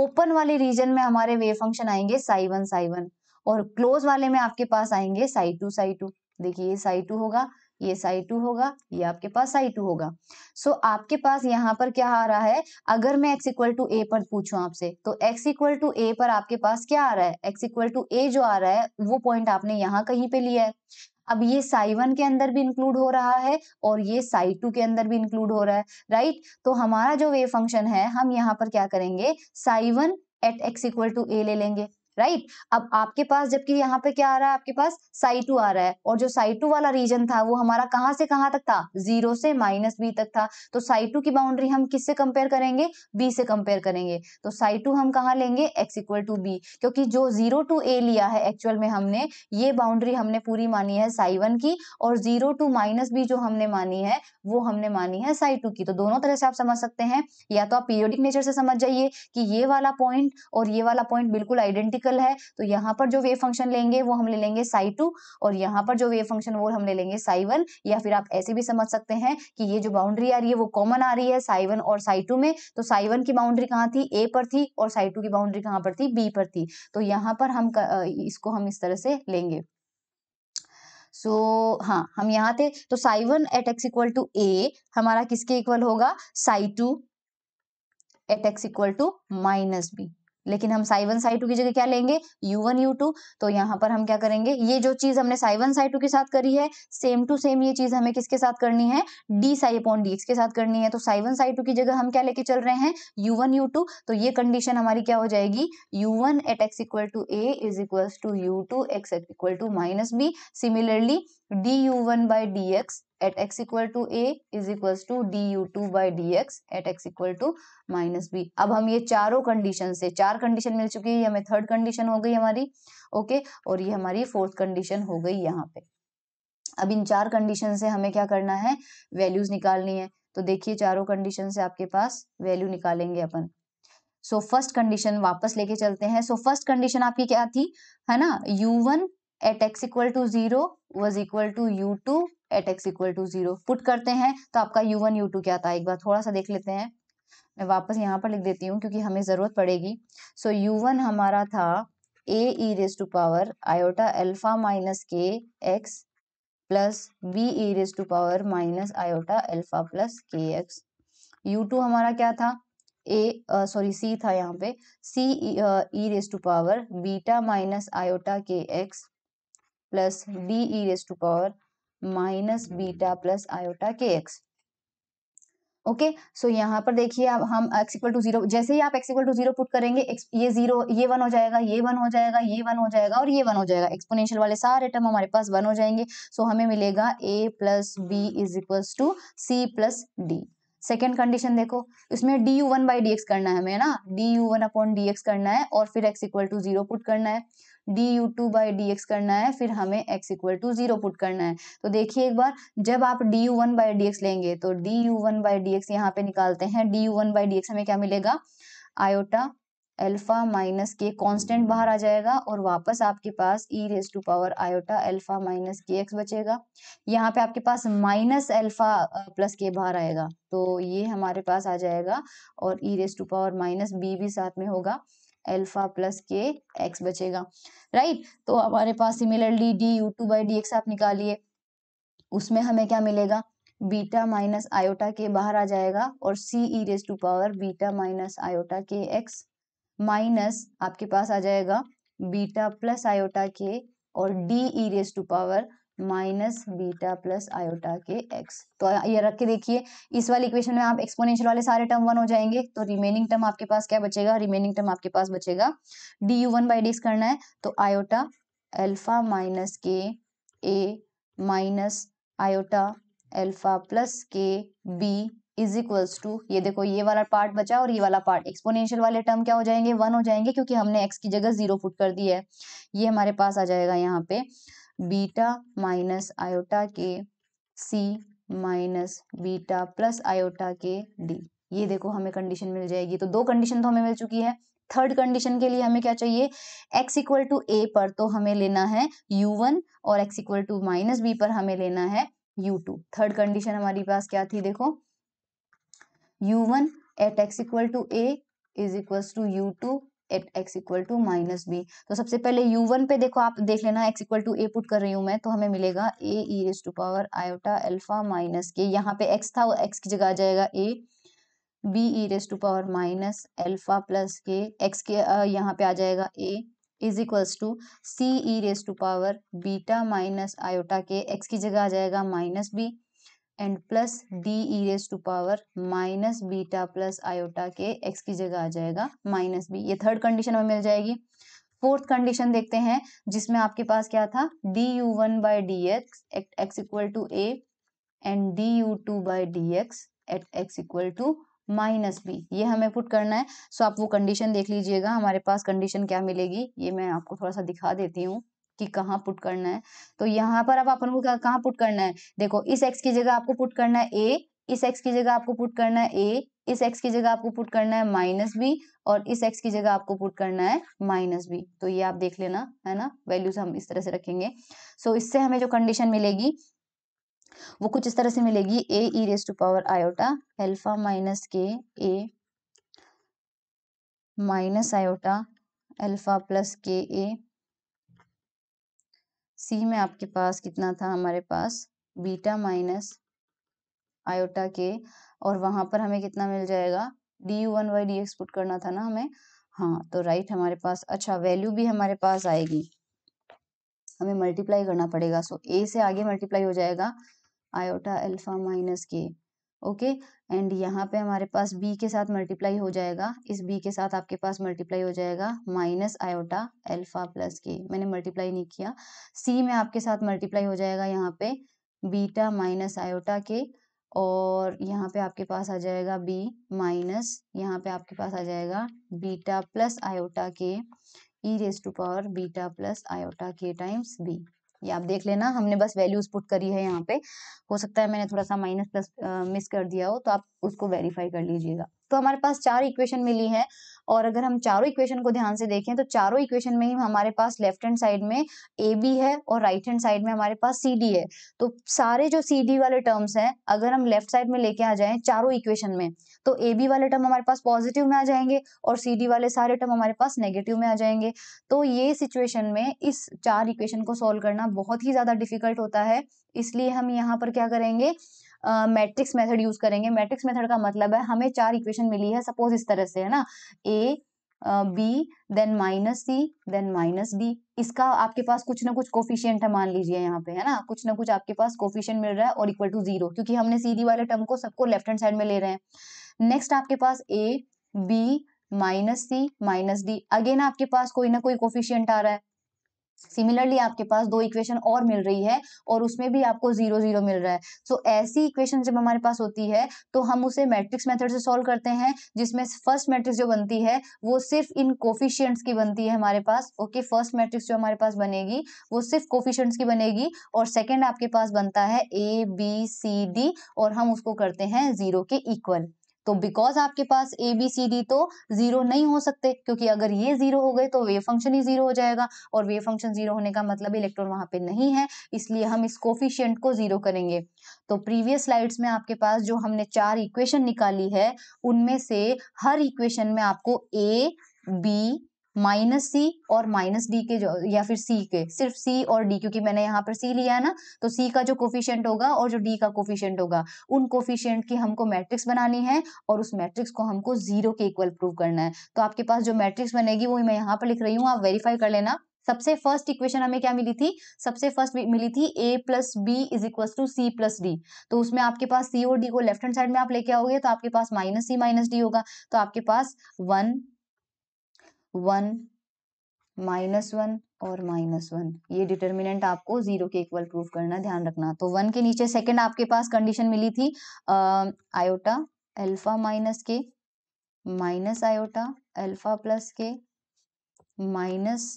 A: ओपन वाले रीजन में हमारे वेव फंक्शन आएंगे साई वन साई वन और क्लोज वाले में आपके पास आएंगे साई टू साई टू देखिए ये साई टू होगा ये साई टू होगा ये आपके पास साई टू होगा सो so, आपके पास यहाँ पर क्या आ रहा है अगर मैं एक्स इक्वल टू ए पर पूछू आपसे तो एक्स इक्वल टू ए पर आपके पास क्या आ रहा है एक्स इक्वल टू ए जो आ रहा है वो पॉइंट आपने यहाँ कहीं पे लिया है अब ये साई वन के अंदर भी इंक्लूड हो रहा है और ये साई टू के अंदर भी इंक्लूड हो रहा है राइट तो हमारा जो वेव फंक्शन है हम यहाँ पर क्या करेंगे psi one at x equal to a ले लेंगे राइट अब आपके पास जबकि यहाँ पे क्या आ रहा है आपके पास साइटू आ रहा है और जो साइटू वाला रीजन था वो हमारा कहाँ से कहाँ तक था जीरो से माइनस बी तक था तो साइटू की बाउंड्री हम किससे कंपेयर करेंगे बी से कंपेयर करेंगे तो साइटू हम कहाँ लेंगे एक्स इक्वल टू बी क्योंकि जो जीरो टू ए लिया है एक्चुअल में हमने ये बाउंड्री हमने पूरी मानी है साई वन की और जीरो टू माइनस बी जो हमने मानी है वो हमने मानी है साई टू की तो दोनों तरह से आप समझ सकते हैं या तो आप पीरियोडिक नेचर से समझ जाइए कि ये वाला पॉइंट और ये वाला पॉइंट बिल्कुल आइडेंटिकल पार्टिकल है तो यहाँ पर जो वेव फंक्शन लेंगे वो हम ले लेंगे साई टू और यहाँ पर जो वेव फंक्शन वो हम ले लेंगे साई वन या फिर आप ऐसे भी समझ सकते हैं कि ये जो बाउंड्री आ रही है वो कॉमन आ रही है साई वन और साई टू में तो साई वन की बाउंड्री कहाँ थी ए पर थी और साई टू की बाउंड्री कहाँ पर थी बी पर थी तो यहाँ पर हम इसको हम इस तरह से लेंगे सो so, हाँ हम यहाँ थे तो psi one at x equal to a हमारा किसके इक्वल होगा psi two at x equal to minus b लेकिन हम साई वन साई टू की जगह क्या लेंगे यू वन यू टू तो यहाँ पर हम क्या करेंगे ये जो चीज हमने साई वन साई टू के साथ करी है सेम टू सेम ये चीज हमें किसके साथ करनी है d psi upon D x के साथ करनी है तो साई वन साई टू की जगह हम क्या लेके चल रहे हैं यू वन यू टू तो ये कंडीशन हमारी क्या हो जाएगी u one at x equal to a is equal to u two x equal to minus b similarly d u one by D x at x equal to a is equals to d u two by D x at x equal to minus b अब हम ये चारों कंडीशन से चार कंडीशन मिल चुकी है हमें थर्ड कंडीशन हो गई हमारी ओके okay? और ये हमारी फोर्थ कंडीशन हो गई यहाँ पे अब इन चार कंडीशन से हमें क्या करना है वैल्यूज निकालनी है तो देखिए चारों कंडीशन से आपके पास वैल्यू निकालेंगे अपन सो फर्स्ट कंडीशन वापस लेके चलते हैं सो फर्स्ट कंडीशन आपकी क्या थी है ना u1 one at x equal to zero was equal to u two at x equal to zero put करते हैं तो आपका यू वन यू टू क्या था एक बार थोड़ा सा देख लेते हैं मैं वापस यहाँ पर लिख देती हूँ क्योंकि हमें ज़रूरत पड़ेगी सो यू वन हमारा था a e raise to power iota alpha minus k x plus b e raise to power minus iota alpha plus k x u two हमारा क्या था ए सॉरी सी था यहाँ पे c e raise to power beta minus iota k x plus d e raise to power minus beta plus iota k x okay so यहाँ पर देखिए अब हम एक्स इक्वल टू जीरो जैसे ही आप x equal to zero put करेंगे एक्स ये जीरो ये वन हो जाएगा ये वन हो जाएगा ये वन हो जाएगा और ये वन हो जाएगा एक्सपोनेंशियल वाले सारे टर्म हमारे पास वन हो जाएंगे सो हमें मिलेगा a plus b is equal to c plus d second condition देखो इसमें d u one by D x करना है हमें ना d u one upon D x करना है और फिर x equal to zero put करना है d u two by D x करना है फिर हमें x equal to zero put करना है तो देखिए एक बार जब आप d u one by D x लेंगे तो d u one by D x यहाँ पे निकालते हैं d u one by D x हमें क्या मिलेगा iota alpha minus k constant बाहर आ जाएगा और वापस आपके पास e raise to power iota alpha minus k x बचेगा यहाँ पे आपके पास माइनस एल्फा प्लस के बाहर आएगा तो ये हमारे पास आ जाएगा और e raise to power minus b भी साथ में होगा एल्फा प्लस के एक्स बचेगा राइट तो हमारे पास similarly d u two by D x आप निकालिए उसमें हमें क्या मिलेगा बीटा माइनस आयोटा के बाहर आ जाएगा और c e raise to power beta minus iota k x minus आपके पास आ जाएगा बीटा प्लस आयोटा के और d e raise to power minus beta plus iota k x तो ये रख के देखिए इस वाली इक्वेशन में आप एक्सपोनेंशियल वाले सारे टर्म वन हो जाएंगे तो रिमेनिंग टर्म आपके पास क्या बचेगा रिमेनिंग टर्म आपके पास बचेगा d u one by d करना है तो iota alpha minus k a minus iota alpha plus k b is equals to ये देखो ये वाला पार्ट बचा और ये वाला पार्ट एक्सपोनेंशियल वाले टर्म क्या हो जाएंगे वन हो जाएंगे क्योंकि हमने एक्स की जगह जीरो पुट कर दी है ये हमारे पास आ जाएगा यहाँ पे beta minus iota k c minus beta plus iota k d ये देखो हमें कंडीशन मिल जाएगी तो दो कंडीशन तो हमें मिल चुकी है थर्ड कंडीशन के लिए हमें क्या चाहिए x इक्वल टू ए पर तो हमें लेना है u1 और x equal to minus b पर हमें लेना है u2 थर्ड कंडीशन हमारे पास क्या थी देखो u1 one at x equal to a is equal to u two at x equal to minus b तो सबसे पहले यू वन पे देखो आप देख लेना x equal to a put कर रही हूँ मैं तो हमें मिलेगा a e raise to power iota alpha minus k यहाँ पे एक्स था एक्स की जगह आ जाएगा a b e raise to power minus alpha plus k x के यहाँ पे आ जाएगा a is equals to c e raise to power beta minus iota k x की जगह आ जाएगा minus b and plus d e raise to power minus beta plus iota k x की जगह आ जाएगा माइनस बी ये थर्ड कंडीशन हमें मिल जाएगी फोर्थ कंडीशन देखते हैं जिसमें आपके पास क्या था d u one by D x at x equal to a and d u two by D x at x equal to minus b ये हमें पुट करना है सो आप वो कंडीशन देख लीजिएगा हमारे पास कंडीशन क्या मिलेगी ये मैं आपको थोड़ा सा दिखा देती हूँ कि कहाँ पुट करना है तो यहाँ पर अब अपन को कहाँ पुट करना है देखो इस एक्स की जगह आपको पुट करना है ए इस एक्स की जगह आपको पुट करना है ए इस एक्स की जगह आपको पुट करना है माइनस बी और इस एक्स की जगह आपको पुट करना है माइनस बी तो ये आप देख लेना है ना वैल्यूज हम इस तरह से रखेंगे सो so, इससे हमें जो कंडीशन मिलेगी वो कुछ इस तरह से मिलेगी a e raise to power iota alpha minus k a minus iota alpha plus k a सी में आपके पास कितना था हमारे पास बीटा माइनस आयोटा के और वहां पर हमें कितना मिल जाएगा d u one by d x put करना था ना हमें हाँ तो राइट हमारे पास अच्छा वैल्यू भी हमारे पास आएगी हमें मल्टीप्लाई करना पड़ेगा सो ए से आगे मल्टीप्लाई हो जाएगा iota alpha minus k okay and यहाँ पे हमारे पास बी के साथ मल्टीप्लाई हो जाएगा इस बी के साथ आपके पास मल्टीप्लाई हो जाएगा माइनस आयोटा एल्फा प्लस के मैंने मल्टीप्लाई नहीं किया सी में आपके साथ मल्टीप्लाई हो जाएगा यहाँ पे बीटा माइनस आयोटा के और यहाँ पे आपके पास आ जाएगा बी माइनस यहाँ पे आपके पास आ जाएगा beta plus iota k E raise to power beta plus iota k times b ये आप देख लेना हमने बस वैल्यूज पुट करी है यहाँ पे हो सकता है मैंने थोड़ा सा माइनस प्लस मिस कर दिया हो तो आप उसको वेरीफाई कर लीजिएगा तो हमारे पास चार इक्वेशन मिली है और अगर हम चारों इक्वेशन को ध्यान से देखें तो चारों इक्वेशन में ही हमारे पास लेफ्ट हैंड साइड में ए बी है और राइट हैंड साइड में हमारे पास सी डी है तो सारे जो सी डी वाले टर्म्स हैं अगर हम लेफ्ट साइड में लेके आ जाए चारों इक्वेशन में तो ए बी वाले टर्म हमारे पास पॉजिटिव में आ जाएंगे और सी डी वाले सारे टर्म हमारे पास नेगेटिव में आ जाएंगे तो ये सिचुएशन में इस चार इक्वेशन को सोल्व करना बहुत ही ज़्यादा डिफिकल्ट होता है इसलिए हम यहाँ पर क्या करेंगे मैट्रिक्स मेथड यूज करेंगे मैट्रिक्स मेथड का मतलब है हमें चार इक्वेशन मिली है सपोज इस तरह से है ना a b then minus c then minus d इसका आपके पास कुछ ना कुछ कोफिशियंट है मान लीजिए यहाँ पे है ना कुछ ना कुछ आपके पास कोफिशियंट मिल रहा है और इक्वल टू जीरो क्योंकि हमने सीधी वाले टर्म को सबको लेफ्ट हैंड साइड में ले रहे हैं नेक्स्ट आपके पास a b minus c minus d again आपके पास कोई ना कोई कोफिशियंट आ रहा है सिमिलरली आपके पास दो इक्वेशन और मिल रही है और उसमें भी आपको जीरो जीरो मिल रहा है सो so, ऐसी इक्वेशन जब हमारे पास होती है तो हम उसे मैट्रिक्स मेथड से सॉल्व करते हैं जिसमें फर्स्ट मैट्रिक्स जो बनती है वो सिर्फ इन कोफिशियंट्स की बनती है हमारे पास ओके फर्स्ट मैट्रिक्स जो हमारे पास बनेगी वो सिर्फ कोफिशियंट्स की बनेगी और सेकेंड आपके पास बनता है ए बी सी डी और हम उसको करते हैं जीरो के इक्वल तो बिकॉज आपके पास ए बी सी डी तो जीरो नहीं हो सकते क्योंकि अगर ये जीरो हो गए तो वे फंक्शन ही जीरो हो जाएगा और वे फंक्शन जीरो होने का मतलब इलेक्ट्रॉन वहां पे नहीं है इसलिए हम इस कोफिशियंट को जीरो करेंगे तो प्रीवियस स्लाइड्स में आपके पास जो हमने चार इक्वेशन निकाली है उनमें से हर इक्वेशन में आपको ए बी माइनस सी और माइनस डी के जो या फिर सी के सिर्फ सी और डी क्योंकि मैंने यहाँ पर सी लिया है ना तो सी का जो कोफिशियंट होगा और जो डी का कोफिशियंट होगा उन कोफिशियंट की हमको मैट्रिक्स बनानी है और उस मैट्रिक्स को हमको जीरो के इक्वल प्रूव करना है तो आपके पास जो मैट्रिक्स बनेगी वो मैं यहाँ पर लिख रही हूँ आप वेरीफाई कर लेना सबसे फर्स्ट इक्वेशन हमें क्या मिली थी सबसे फर्स्ट मिली थी a plus b is equal to c plus d तो उसमें आपके पास सी और डी को लेफ्ट हैंड साइड में आप लेके आओगे तो आपके पास माइनस सी माइनस डी होगा तो आपके पास वन वन माइनस वन और माइनस वन ये डिटर्मिनेंट आपको जीरो के इक्वल प्रूव करना ध्यान रखना तो वन के नीचे सेकंड आपके पास कंडीशन मिली थी iota alpha minus k minus iota alpha plus k minus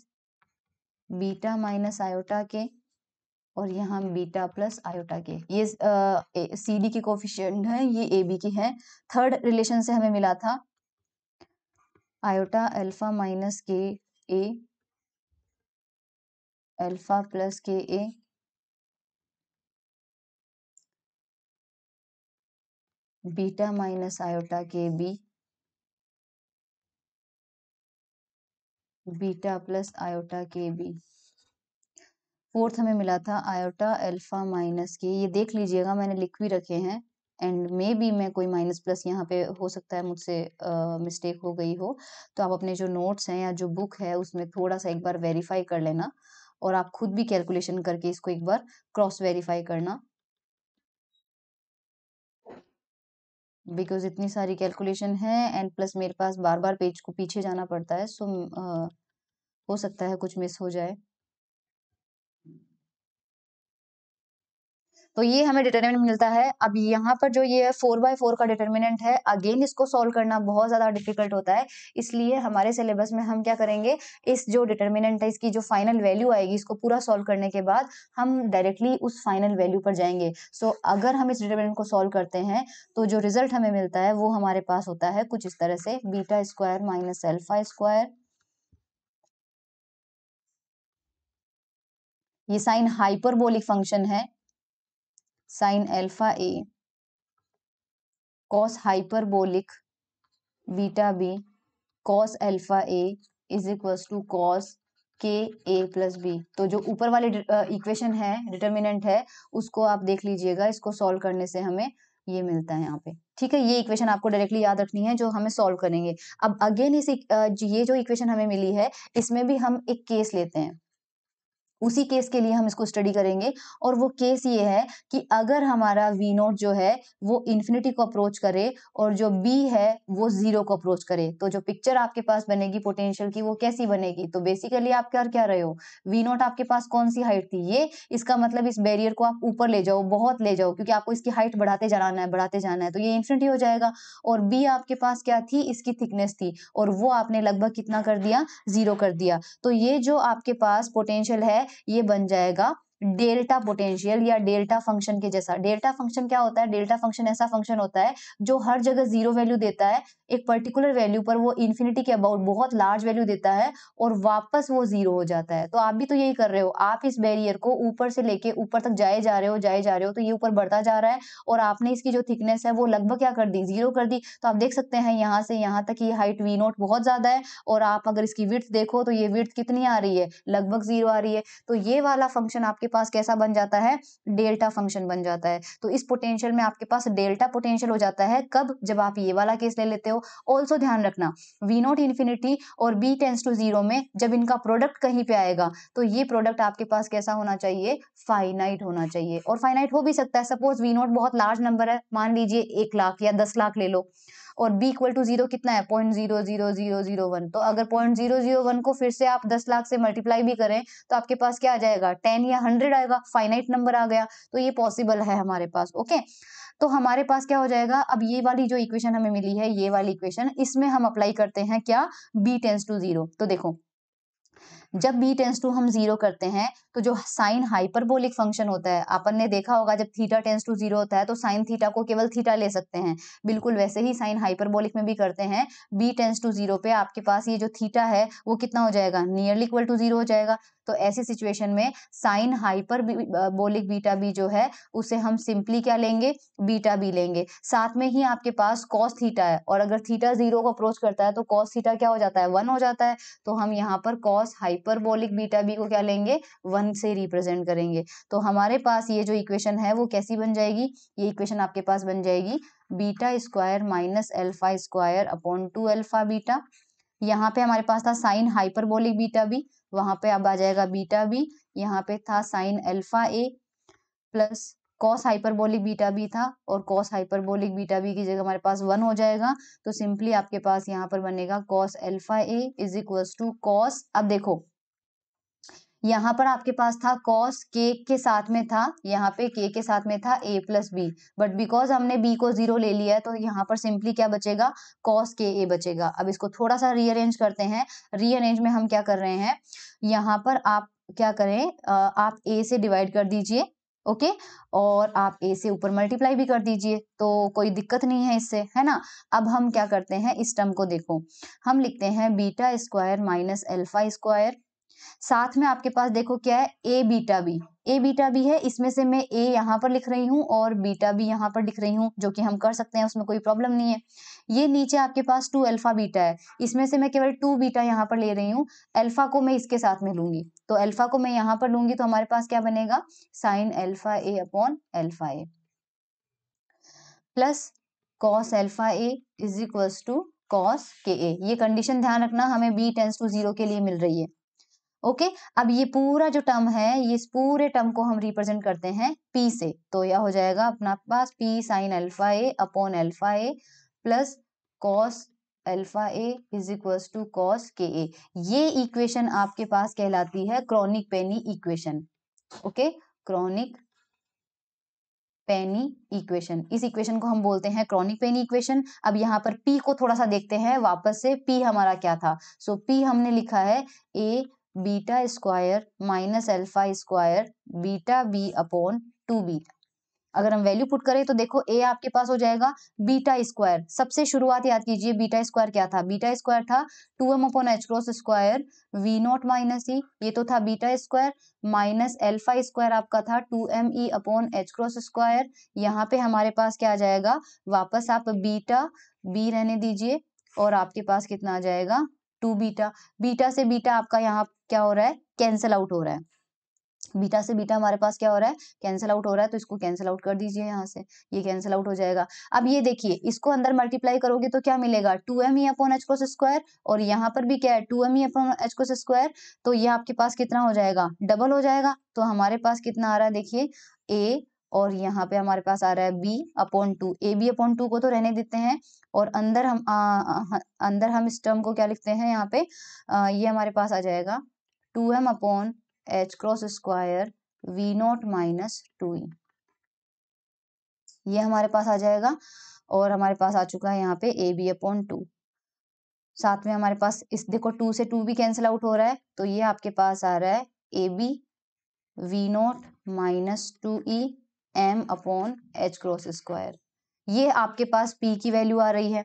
A: beta minus iota k और यहाँ बीटा प्लस आयोटा के ये सी डी के कोफिशियंट है ये ए बी के है थर्ड रिलेशन से हमें मिला था iota alpha minus k A alpha plus k a beta minus iota k b beta plus iota k b fourth हमें मिला था आयोटा अल्फा माइनस के ये देख लीजिएगा मैंने लिख भी रखे हैं एंड मे बी मैं कोई माइनस प्लस यहाँ पे हो सकता है मुझसे मिस्टेक uh, हो गई हो तो आप अपने जो नोट्स हैं या जो बुक है उसमें थोड़ा सा एक बार वेरीफाई कर लेना और आप खुद भी कैलकुलेशन करके इसको एक बार क्रॉस वेरीफाई करना बिकॉज इतनी सारी कैलकुलेशन है एंड प्लस मेरे पास बार बार पेज को पीछे जाना पड़ता है सो so, uh, हो सकता है कुछ मिस हो जाए तो ये हमें डिटर्मिनेंट मिलता है अब यहाँ पर जो ये फोर बाय फोर का डिटर्मिनेंट है अगेन इसको सॉल्व करना बहुत ज़्यादा डिफिकल्ट होता है इसलिए हमारे सिलेबस में हम क्या करेंगे इस जो डिटर्मिनेंट है इसकी जो फाइनल वैल्यू आएगी इसको पूरा सॉल्व करने के बाद हम डायरेक्टली उस फाइनल वैल्यू पर जाएंगे सो so, अगर हम इस डिटर्मिनेंट को सॉल्व करते हैं तो जो रिजल्ट हमें मिलता है वो हमारे पास होता है कुछ इस तरह से beta square minus alpha square ये साइन हाइपरबोलिक फंक्शन है sine alpha a cos hyperbolic beta b cos alpha A is equal to cos के ए प्लस बी तो जो ऊपर वाले इक्वेशन है डिटर्मिनेंट है उसको आप देख लीजिएगा इसको सॉल्व करने से हमें ये मिलता है यहाँ पे ठीक है ये इक्वेशन आपको डायरेक्टली याद रखनी है जो हमें सॉल्व करेंगे अब अगेन इस ये जो इक्वेशन हमें मिली है इसमें भी हम एक केस लेते हैं उसी केस के लिए हम इसको स्टडी करेंगे और वो केस ये है कि अगर हमारा वी नोट जो है वो इन्फिनिटी को अप्रोच करे और जो बी है वो जीरो को अप्रोच करे तो जो पिक्चर आपके पास बनेगी पोटेंशियल की वो कैसी बनेगी तो बेसिकली आप क्या क्या रहे हो वी नोट आपके पास कौन सी हाइट थी ये इसका मतलब इस बैरियर को आप ऊपर ले जाओ बहुत ले जाओ क्योंकि आपको इसकी हाइट बढ़ाते जाना है बढ़ाते जाना है तो ये इन्फिनिटी हो जाएगा और बी आपके पास क्या थी इसकी थिकनेस थी और वो आपने लगभग कितना कर दिया जीरो कर दिया तो ये जो आपके पास पोटेंशियल है ये बन जाएगा डेल्टा पोटेंशियल या डेल्टा फंक्शन के जैसा डेल्टा फंक्शन क्या होता है डेल्टा फंक्शन ऐसा फंक्शन होता है जो हर जगह जीरो वैल्यू देता है एक पर्टिकुलर वैल्यू पर वो इन्फिनिटी के अबाउट बहुत लार्ज वैल्यू देता है और वापस वो जीरो हो जाता है तो आप भी तो यही कर रहे हो आप इस बैरियर को ऊपर से लेके ऊपर तक जाए जा रहे हो जाए जा रहे हो तो ये ऊपर बढ़ता जा रहा है और आपने इसकी जो थिकनेस है वो लगभग क्या कर दी जीरो कर दी तो आप देख सकते हैं यहाँ से यहाँ तक ये हाइट वी नोट बहुत ज्यादा है और आप अगर इसकी विर्थ देखो तो ये विर्थ कितनी आ रही है लगभग जीरो आ रही है तो ये वाला फंक्शन आपके पास कैसा बन जाता है डेल्टा फंक्शन बन जाता है तो इस पोटेंशियल में आपके पास डेल्टा पोटेंशियल हो जाता है कब जब आप ये वाला केस ले लेते हो ऑल्सो ध्यान रखना वी नॉट इन्फिनिटी और बी टेंस टू जीरो में जब इनका प्रोडक्ट कहीं पे आएगा तो ये प्रोडक्ट आपके पास कैसा होना चाहिए फाइनाइट होना चाहिए और फाइनाइट हो भी सकता है सपोज वी नॉट बहुत लार्ज नंबर है मान लीजिए एक लाख या दस लाख ले लो और बी इक्वल टू जीरो कितना है point zero zero zero zero one तो अगर पॉइंट जीरो जीरो वन को फिर से आप दस लाख से मल्टीप्लाई भी करें तो आपके पास क्या आ जाएगा टेन या हंड्रेड आएगा फाइनाइट नंबर आ गया तो ये पॉसिबल है हमारे पास ओके तो हमारे पास क्या हो जाएगा अब ये वाली जो इक्वेशन हमें मिली है ये वाली इक्वेशन इसमें हम अप्लाई करते हैं क्या बी टेंस टू जीरो तो देखो जब बी टेंस टू हम जीरो करते हैं तो जो साइन हाइपरबोलिक फंक्शन होता है अपन ने देखा होगा जब थीटा टेंस टू जीरो होता है तो साइन थीटा को केवल थीटा ले सकते हैं बिल्कुल वैसे ही साइन हाइपरबोलिक में भी करते हैं बी टेंस टू जीरो पे आपके पास ये जो थीटा है वो कितना हो जाएगा नियरली इक्वल टू जीरो हो जाएगा तो ऐसी सिचुएशन में sine hyperbolic beta b जो है उसे हम सिंपली क्या लेंगे बीटा बी लेंगे साथ में ही आपके पास कॉस थीटा है और अगर थीटा जीरो को अप्रोच करता है तो कॉस थीटा क्या हो जाता है वन हो जाता है तो हम यहाँ पर कॉस हाइपरबोलिक बीटा बी को क्या लेंगे वन से रिप्रेजेंट करेंगे तो हमारे पास ये जो इक्वेशन है वो कैसी बन जाएगी ये इक्वेशन आपके पास बन जाएगी beta square minus alpha square upon two alpha beta यहाँ पे हमारे पास था साइन हाइपरबोलिक बीटा बी वहां पे अब आ जाएगा बीटा बी यहाँ पे था sine alpha a plus cos hyperbolic beta b था और कॉस हाइपरबोलिक बीटा बी की जगह हमारे पास वन हो जाएगा तो सिंपली आपके पास यहाँ पर बनेगा cos alpha a is equals to cos अब देखो यहाँ पर आपके पास था कॉस के के साथ में था यहाँ पे के के साथ में था a plus b but because हमने बी को जीरो ले लिया है तो यहाँ पर सिंपली क्या बचेगा कॉस के ए बचेगा अब इसको थोड़ा सा रीअरेंज करते हैं रीअरेंज में हम क्या कर रहे हैं यहाँ पर आप क्या करें आप ए से डिवाइड कर दीजिए ओके okay? और आप ए से ऊपर मल्टीप्लाई भी कर दीजिए तो कोई दिक्कत नहीं है इससे है ना अब हम क्या करते हैं इस टर्म को देखो हम लिखते हैं beta square minus alpha square साथ में आपके पास देखो क्या है a beta b a beta b है इसमें से मैं ए यहाँ पर लिख रही हूँ और बीटा बी यहाँ पर लिख रही हूँ जो कि हम कर सकते हैं उसमें कोई प्रॉब्लम नहीं है ये नीचे आपके पास टू अल्फा बीटा है इसमें से मैं केवल टू बीटा यहाँ पर ले रही हूँ अल्फा को मैं इसके साथ में लूंगी तो अल्फा को मैं यहाँ पर लूंगी तो हमारे पास क्या बनेगा sine alpha A upon alpha A plus cos alpha A is equals to cos के ए ये कंडीशन ध्यान रखना हमें बी टेंस टू जीरो के लिए मिल रही है ओके अब ये पूरा जो टर्म है ये इस पूरे टर्म को हम रिप्रेजेंट करते हैं पी से तो यह हो जाएगा अपना पास P sine alpha a upon alpha a plus cos alpha a is equal to cos के ए ये इक्वेशन आपके पास कहलाती है Kronig Penney equation okay Kronig Penney equation इस इक्वेशन को हम बोलते हैं क्रॉनिक पेनी इक्वेशन अब यहाँ पर पी को थोड़ा सा देखते हैं वापस से पी हमारा क्या था सो so, पी हमने लिखा है a beta square minus alpha square beta b upon two beta अगर हम वैल्यू पुट करें तो देखो ए आपके पास हो जाएगा बीटा स्क्वायर सबसे शुरुआत याद कीजिए बीटा स्क्वायर क्या था बीटा स्क्वायर था two M upon H cross square V not minus E ये तो था beta square minus alpha square आपका था two M E upon H cross square यहाँ पे हमारे पास क्या आ जाएगा वापस आप बीटा बी रहने दीजिए और आपके पास कितना आ जाएगा टू बीटा बीटा से बीटा आपका यहाँ क्या हो रहा है कैंसल आउट हो रहा है बीटा से बीटा हमारे पास क्या हो रहा है कैंसिल आउट हो रहा है तो इसको कैंसिल आउट कर दीजिए यहाँ से ये कैंसिल आउट हो जाएगा अब ये देखिए इसको अंदर मल्टीप्लाई करोगे तो क्या मिलेगा two M E upon H cross square और यहाँ पर भी क्या है two M E upon H cross square तो ये आपके पास कितना हो जाएगा डबल हो जाएगा तो हमारे पास कितना आ रहा है देखिए ए और यहाँ पे हमारे पास आ रहा है B upon two A B upon two को तो रहने देते हैं और अंदर हम आ, आ, अंदर हम इस टर्म को क्या लिखते हैं यहाँ पे आ, ये हमारे पास आ जाएगा two M upon H cross square V not minus two E ये हमारे पास आ जाएगा और हमारे पास आ चुका है यहाँ पे ए बी अपॉन टू साथ में हमारे पास इस देखो टू से टू भी कैंसिल आउट हो रहा है तो ये आपके पास आ रहा है A B V not minus two E M upon H cross square ये आपके पास पी की वैल्यू आ रही है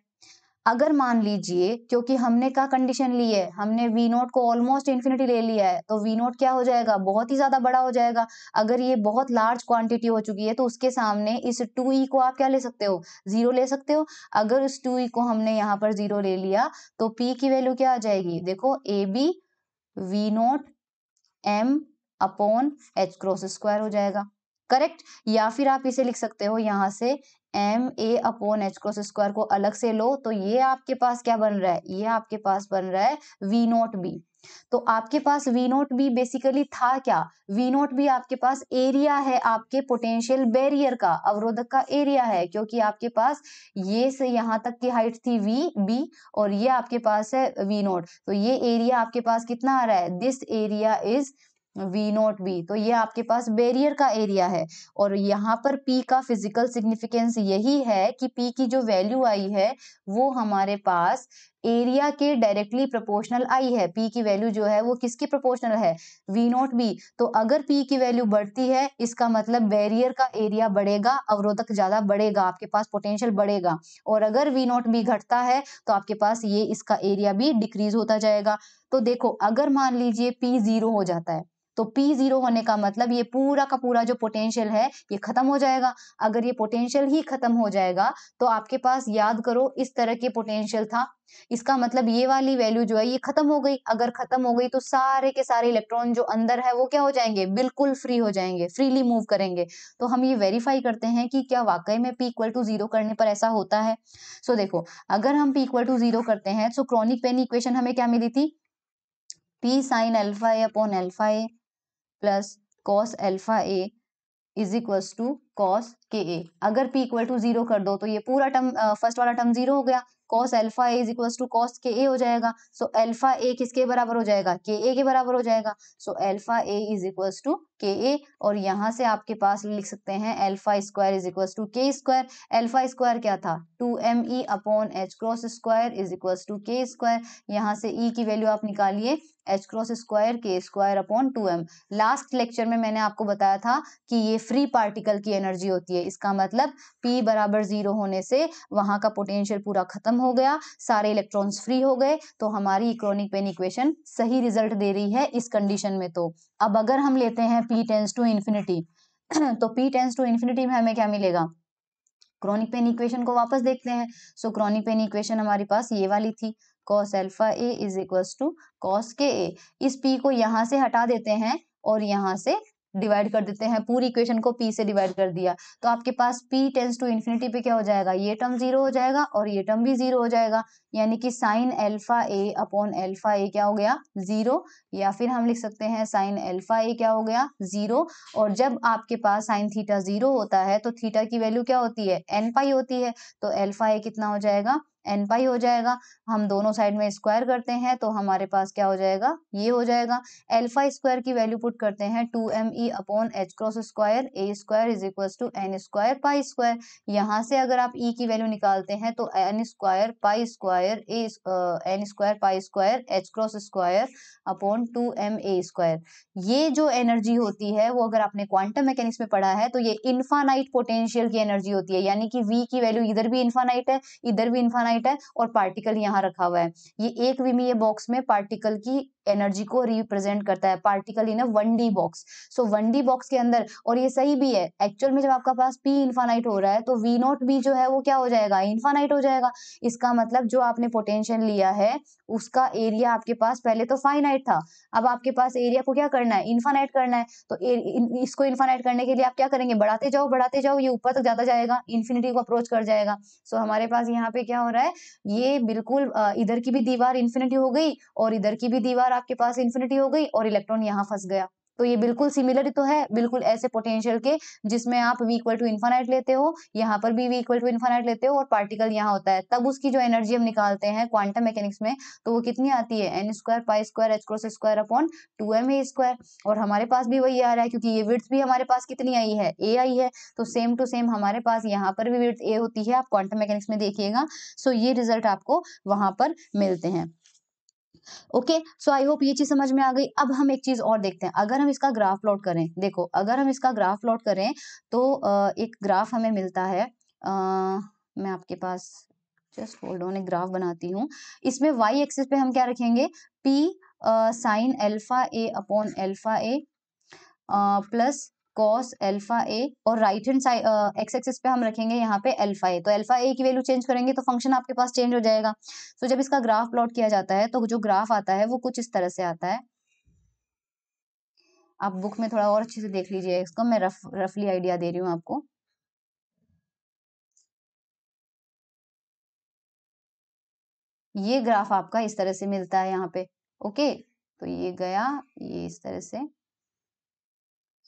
A: अगर मान लीजिए क्योंकि हमने क्या कंडीशन ली है हमने वी नोट को ऑलमोस्ट इन्फिनिटी ले लिया है तो वी नोट क्या हो जाएगा बहुत ही ज्यादा बड़ा हो जाएगा अगर ये बहुत लार्ज क्वांटिटी हो चुकी है तो उसके सामने इस टू ई e को आप क्या ले सकते हो जीरो ले सकते हो अगर इस टू ई को हमने यहाँ पर जीरो ले लिया तो पी की वैल्यू क्या आ जाएगी देखो A B V nought M upon H cross square हो जाएगा करेक्ट या फिर आप इसे लिख सकते हो यहाँ से M A upon H cross square को अलग से लो तो ये आपके पास क्या बन रहा है ये आपके पास बन रहा है वी नॉट बी तो आपके पास वी नॉट बी बेसिकली था क्या वी नॉट बी आपके पास एरिया है आपके पोटेंशियल बैरियर का अवरोधक का एरिया है क्योंकि आपके पास ये से यहाँ तक की हाइट थी वी बी और ये आपके पास है वी नॉट तो ये एरिया आपके पास कितना आ रहा है this area is V nought B तो ये आपके पास बैरियर का एरिया है और यहाँ पर पी का फिजिकल सिग्निफिकेंस यही है कि पी की जो वैल्यू आई है वो हमारे पास एरिया के डायरेक्टली प्रोपोर्शनल आई है पी की वैल्यू जो है वो किसके प्रोपोर्शनल है वी नॉट बी तो अगर पी की वैल्यू बढ़ती है इसका मतलब बैरियर का एरिया बढ़ेगा अवरोधक ज्यादा बढ़ेगा आपके पास पोटेंशियल बढ़ेगा और अगर वी नॉट बी घटता है तो आपके पास ये इसका एरिया भी डिक्रीज होता जाएगा तो देखो अगर मान लीजिए पी जीरो हो जाता है तो पी जीरो होने का मतलब ये पूरा का पूरा जो पोटेंशियल है ये खत्म हो जाएगा अगर ये पोटेंशियल ही खत्म हो जाएगा तो आपके पास याद करो इस तरह के पोटेंशियल था इसका मतलब ये वाली वैल्यू जो है ये खत्म हो गई अगर खत्म हो गई तो सारे के सारे इलेक्ट्रॉन जो अंदर है वो क्या हो जाएंगे बिल्कुल फ्री हो जाएंगे फ्रीली मूव करेंगे तो हम ये वेरीफाई करते हैं कि क्या वाकई में पी इक्वल टू जीरो करने पर ऐसा होता है सो so, देखो अगर हम पी इक्वल टू जीरो करते हैं तो क्रॉनिक पेन इक्वेशन हमें क्या मिली थी P sine alpha upon alpha a plus cos alpha A is equal to cos के ए अगर पी इक्वल टू जीरो कर दो तो ये पूरा टर्म फर्स्ट वाला टर्म जीरो हो गया cos alpha A is equal to cos के ए हो जाएगा सो एल्फा ए किसके बराबर हो जाएगा के ए के बराबर हो जाएगा so alpha A is equal to K A और यहाँ से आपके पास लिख सकते हैं alpha square is equal to K square alpha square क्या था two M E upon H cross square is equal to K square यहाँ से ई e की वैल्यू आप निकालिए H cross square K square upon two M last lecture में मैंने आपको बताया था कि ये फ्री पार्टिकल की एनर्जी होती है इसका मतलब पी बराबर जीरो होने से वहाँ का पोटेंशियल पूरा खत्म हो गया सारे इलेक्ट्रॉन्स फ्री हो गए तो हमारी इक्रॉनिक पेन इक्वेशन सही रिजल्ट दे रही है इस कंडीशन में तो अब अगर हम लेते हैं पी टेंस टू इन्फिनिटी तो पी टेंस टू इन्फिनिटी में हमें क्या मिलेगा क्रॉनिक पेन इक्वेशन को वापस देखते हैं सो क्रॉनिक पेन इक्वेशन हमारे पास ये वाली थी cos alpha A is equal to cos के ए इस पी को यहाँ से हटा देते हैं और यहाँ से डिवाइड कर देते हैं पूरी इक्वेशन को पी से डिवाइड कर दिया तो आपके पास पी टेंस टू इन्फिनिटी पे क्या हो जाएगा ये टर्म जीरो हो जाएगा और ये टर्म भी जीरो हो जाएगा यानी कि sine alpha A upon alpha A क्या हो गया जीरो या फिर हम लिख सकते हैं साइन एल्फा ए क्या हो गया जीरो और जब आपके पास साइन थीटा जीरो होता है तो थीटा की वैल्यू क्या होती है एन पाई होती है तो एल्फा ए कितना हो जाएगा एन पाई हो जाएगा हम दोनों साइड में स्क्वायर करते हैं तो हमारे पास क्या हो जाएगा ये हो जाएगा एल्फा स्क्वायर की वैल्यू पुट करते हैं two M E upon H cross square A square is equal to N square pi square यहाँ से अगर आप ई e की वैल्यू निकालते हैं तो N square pi square A N square pi square H cross square upon two M A square ये जो एनर्जी होती है वो अगर आपने क्वांटम मैकेनिक्स में पढ़ा है तो ये इन्फानाइट पोटेंशियल की एनर्जी होती है यानी कि वी की वैल्यू इधर भी इन्फानाइट है इधर भी इन्फानाइट मैग्नेट है और पार्टिकल यहाँ रखा हुआ है ये एक विमीय बॉक्स में पार्टिकल की एनर्जी को रिप्रेजेंट करता है particle in a one D box so one D box के अंदर और ये सही भी है एक्चुअल में जब आपका पास पी इन्फानाइट हो रहा है तो वी नॉट बी जो है वो क्या हो जाएगा इन्फानाइट हो जाएगा इसका मतलब जो आपने पोटेंशियल लिया है उसका एरिया आपके पास पहले तो फाइनाइट था अब आपके पास एरिया को क्या करना है इन्फानाइट करना है तो इन, इसको इन्फानाइट करने के लिए आप क्या करेंगे बढ़ाते जाओ बढ़ाते जाओ ये ऊपर तक जाता जाएगा इन्फिनिटी को अप्रोच कर जाएगा सो so, हमारे पास यहाँ पे क्या हो रहा है ये बिल्कुल इधर की भी दीवार इन्फिनिटी हो गई और इधर की भी दीवार आपके पास इन्फिनिटी हो गई और इलेक्ट्रॉन यहाँ फंस गया तो ये बिल्कुल सिमिलर तो है बिल्कुल ऐसे पोटेंशियल के जिसमें आप v इक्वल टू इन्फानाइट लेते हो यहाँ पर भी v इक्वल टू इन्फानाइट लेते हो और पार्टिकल यहाँ होता है तब उसकी जो एनर्जी हम निकालते हैं क्वांटम मैकेनिक्स में तो वो कितनी आती है N square pi square H cross square upon two M A square और हमारे पास भी वही आ रहा है क्योंकि ये विर्थ भी हमारे पास कितनी आई है ए आई है तो सेम टू सेम हमारे पास यहाँ पर भी विर्थ ए होती है आप क्वांटम मैकेनिक्स में देखिएगा सो ये रिजल्ट आपको वहां पर मिलते हैं ओके सो आई होप ये चीज समझ में आ गई अब हम एक चीज और देखते हैं अगर हम इसका ग्राफ प्लॉट करें देखो अगर हम इसका ग्राफ प्लॉट करें तो एक ग्राफ हमें मिलता है आ, मैं आपके पास जस्ट होल्ड ऑन एक ग्राफ बनाती हूँ इसमें वाई एक्सिस पे हम क्या रखेंगे P sine alpha A upon alpha A plus cos alpha A और right hand side X axis पे हम रखेंगे यहाँ पे एल्फा ए तो एल्फा ए की वैल्यू चेंज करेंगे तो फंक्शन आपके पास चेंज हो जाएगा तो so, जब इसका ग्राफ प्लॉट किया जाता है तो जो ग्राफ आता है वो कुछ इस तरह से आता है आप बुक में थोड़ा और अच्छे से देख लीजिए इसको मैं रफ रफली आइडिया दे रही हूँ आपको ये ग्राफ आपका इस तरह से मिलता है यहाँ पे ओके तो ये गया ये इस तरह से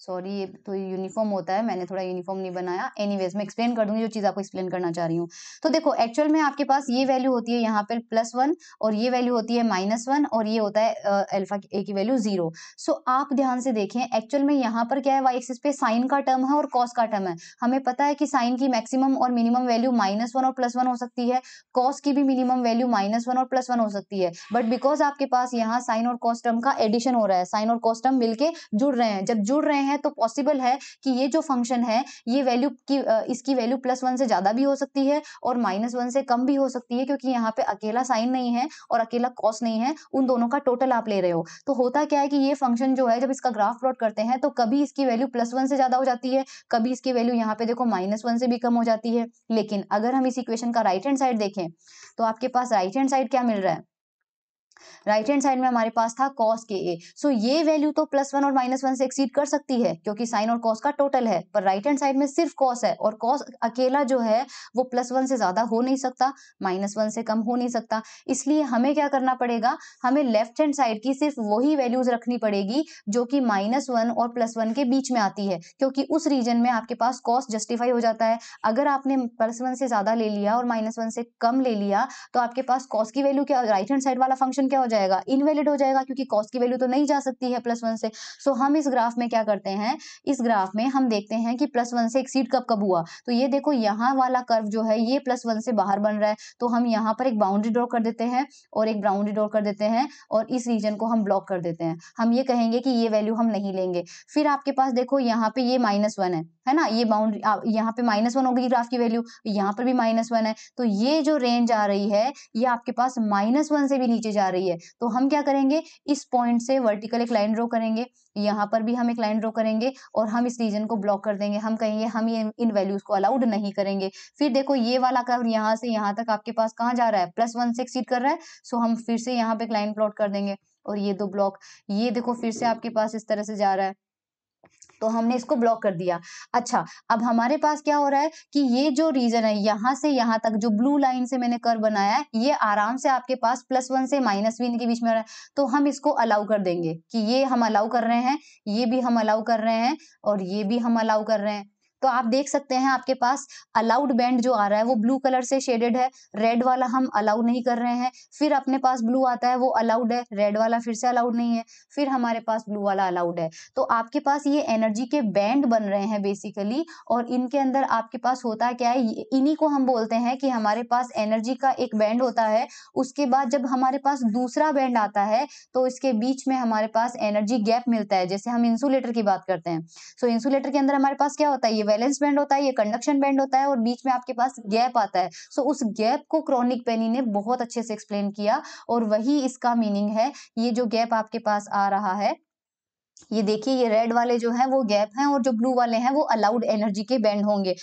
A: सॉरी ये तो यूनिफॉर्म होता है मैंने थोड़ा यूनिफॉर्म नहीं बनाया एनीवेज मैं एक्सप्लेन कर दूंगी जो चीज़ आपको एक्सप्लेन करना चाह रही हूँ तो देखो एक्चुअल में आपके पास ये वैल्यू होती है यहाँ पर प्लस वन और ये वैल्यू होती है माइनस वन और ये होता है अल्फा ए की वैल्यू जीरो सो आप ध्यान से देखें एक्चुअल में यहाँ पर क्या है वाई एक्सिस पे साइन का टर्म है और कॉस का टर्म है हमें पता है कि साइन की मैक्सिमम और मिनिमम वैल्यू माइनस वन और प्लस वन हो सकती है कॉस की भी मिनिमम वैल्यू माइनस वन और प्लस वन हो सकती है बट बिकॉज आपके पास यहाँ साइन और कॉस टर्म का एडिशन हो रहा है साइन और कॉस टर्म मिलकर जुड़ रहे हैं जब जुड़ रहे हैं है तो पॉसिबल है कि ये जो फंक्शन है ये वैल्यू की इसकी वैल्यू प्लस वन से ज़्यादा भी हो सकती है और माइनस वन से कम भी हो सकती है क्योंकि यहाँ पे अकेला साइन नहीं है और अकेला कॉस नहीं है उन दोनों का टोटल आप ले रहे हो तो होता क्या है कि ये फंक्शन जो है जब इसका ग्राफ प्लॉट करते हैं तो कभी इसकी वैल्यू प्लस वन से ज़्यादा हो जाती है कभी इसकी वैल्यू यहाँ पे देखो माइनस वन से भी कम हो जाती है लेकिन अगर हम इस इक्वेशन का राइट हैंड साइड देखें तो आपके पास राइट हैंड साइड क्या मिल रहा है राइट हैंड साइड में हमारे पास था कॉस के ए सो ये वैल्यू तो प्लस वन और माइनस वन से एक्सीड कर सकती है क्योंकि साइन और कॉस का टोटल है पर राइट हैंड साइड में सिर्फ कॉस है और कॉस अकेला जो है वो प्लस वन से ज्यादा हो नहीं सकता माइनस वन से कम हो नहीं सकता इसलिए हमें क्या करना पड़ेगा हमें लेफ्ट हैंड साइड की सिर्फ वही वैल्यूज रखनी पड़ेगी जो कि माइनस वन और प्लस वन के बीच में आती है क्योंकि उस रीजन में आपके पास कॉस जस्टिफाई हो जाता है अगर आपने प्लस वन से ज्यादा ले लिया और माइनस वन से कम ले लिया तो आपके पास कॉस की वैल्यू क्या राइट हैंड साइड वाला फंक्शन क्या हो जाएगा इनवेलिड हो जाएगा क्योंकि कॉस की वैल्यू तो नहीं जा सकती है प्लस वन से सो so, हम इस ग्राफ में क्या करते हैं इस ग्राफ में हम देखते हैं कि प्लस वन से एक्सीड कब कब हुआ तो ये देखो यहाँ वाला कर्व जो है ये प्लस वन से बाहर बन रहा है तो हम यहाँ पर एक बाउंड्री ड्रॉ कर देते हैं और एक बाउंड्री ड्रॉ कर देते हैं और इस रीजन को हम ब्लॉक कर देते हैं हम ये कहेंगे कि ये वैल्यू हम नहीं लेंगे फिर आपके पास देखो यहाँ पे ये माइनस वन है है ना ये बाउंड्री यहाँ पे माइनस वन होगी ग्राफ की वैल्यू यहाँ पर भी माइनस वन है तो ये जो रेंज आ रही है ये आपके पास माइनस वन से भी नीचे जा रही है रही है तो हम क्या करेंगे इस पॉइंट से वर्टिकल एक लाइन ड्रॉ करेंगे यहाँ पर भी हम एक लाइन ड्रॉ करेंगे और हम इस रीजन को ब्लॉक कर देंगे हम कहेंगे हम ये इन वैल्यूज को अलाउड नहीं करेंगे फिर देखो ये वाला कर यहाँ से यहाँ तक आपके पास कहाँ जा रहा है प्लस वन से एक्सीड कर रहा है सो हम फिर से यहाँ पे एक लाइन प्लॉट कर देंगे और ये दो ब्लॉक ये देखो फिर से आपके पास इस तरह से जा रहा है तो हमने इसको ब्लॉक कर दिया अच्छा अब हमारे पास क्या हो रहा है कि ये जो रीजन है यहां से यहां तक जो ब्लू लाइन से मैंने कर बनाया है ये आराम से आपके पास प्लस वन से माइनस वन के बीच में रहा है तो हम इसको अलाउ कर देंगे कि ये हम अलाउ कर रहे हैं ये भी हम अलाउ कर रहे हैं और ये भी हम अलाउ कर रहे हैं तो आप देख सकते हैं आपके पास अलाउड बैंड जो आ रहा है वो ब्लू कलर से शेडेड है रेड वाला हम अलाउड नहीं कर रहे हैं फिर अपने पास ब्लू आता है वो अलाउड है रेड वाला फिर से अलाउड नहीं है फिर हमारे पास ब्लू वाला अलाउड है तो आपके पास ये एनर्जी के बैंड बन रहे हैं बेसिकली और इनके अंदर आपके पास होता क्या है इन्हीं को हम बोलते हैं कि हमारे पास एनर्जी का एक बैंड होता है उसके बाद जब हमारे पास दूसरा बैंड आता है तो इसके बीच में हमारे पास एनर्जी गैप मिलता है जैसे हम इंसुलेटर की बात करते हैं सो तो इंसुलेटर के अंदर हमारे पास क्या होता है ये वैलेंस बैंड होता है ये कंडक्शन बैंड होता है और बीच में आपके पास गैप आता है सो so, उस गैप को क्रॉनिक पेनी ने बहुत अच्छे से एक्सप्लेन किया और वही इसका मीनिंग है ये जो गैप आपके पास आ रहा है ये देखिए ये रेड वाले जो है वो गैप हैं और जो ब्लू वाले हैं वो अलाउड एनर्जी के बैंड होंगे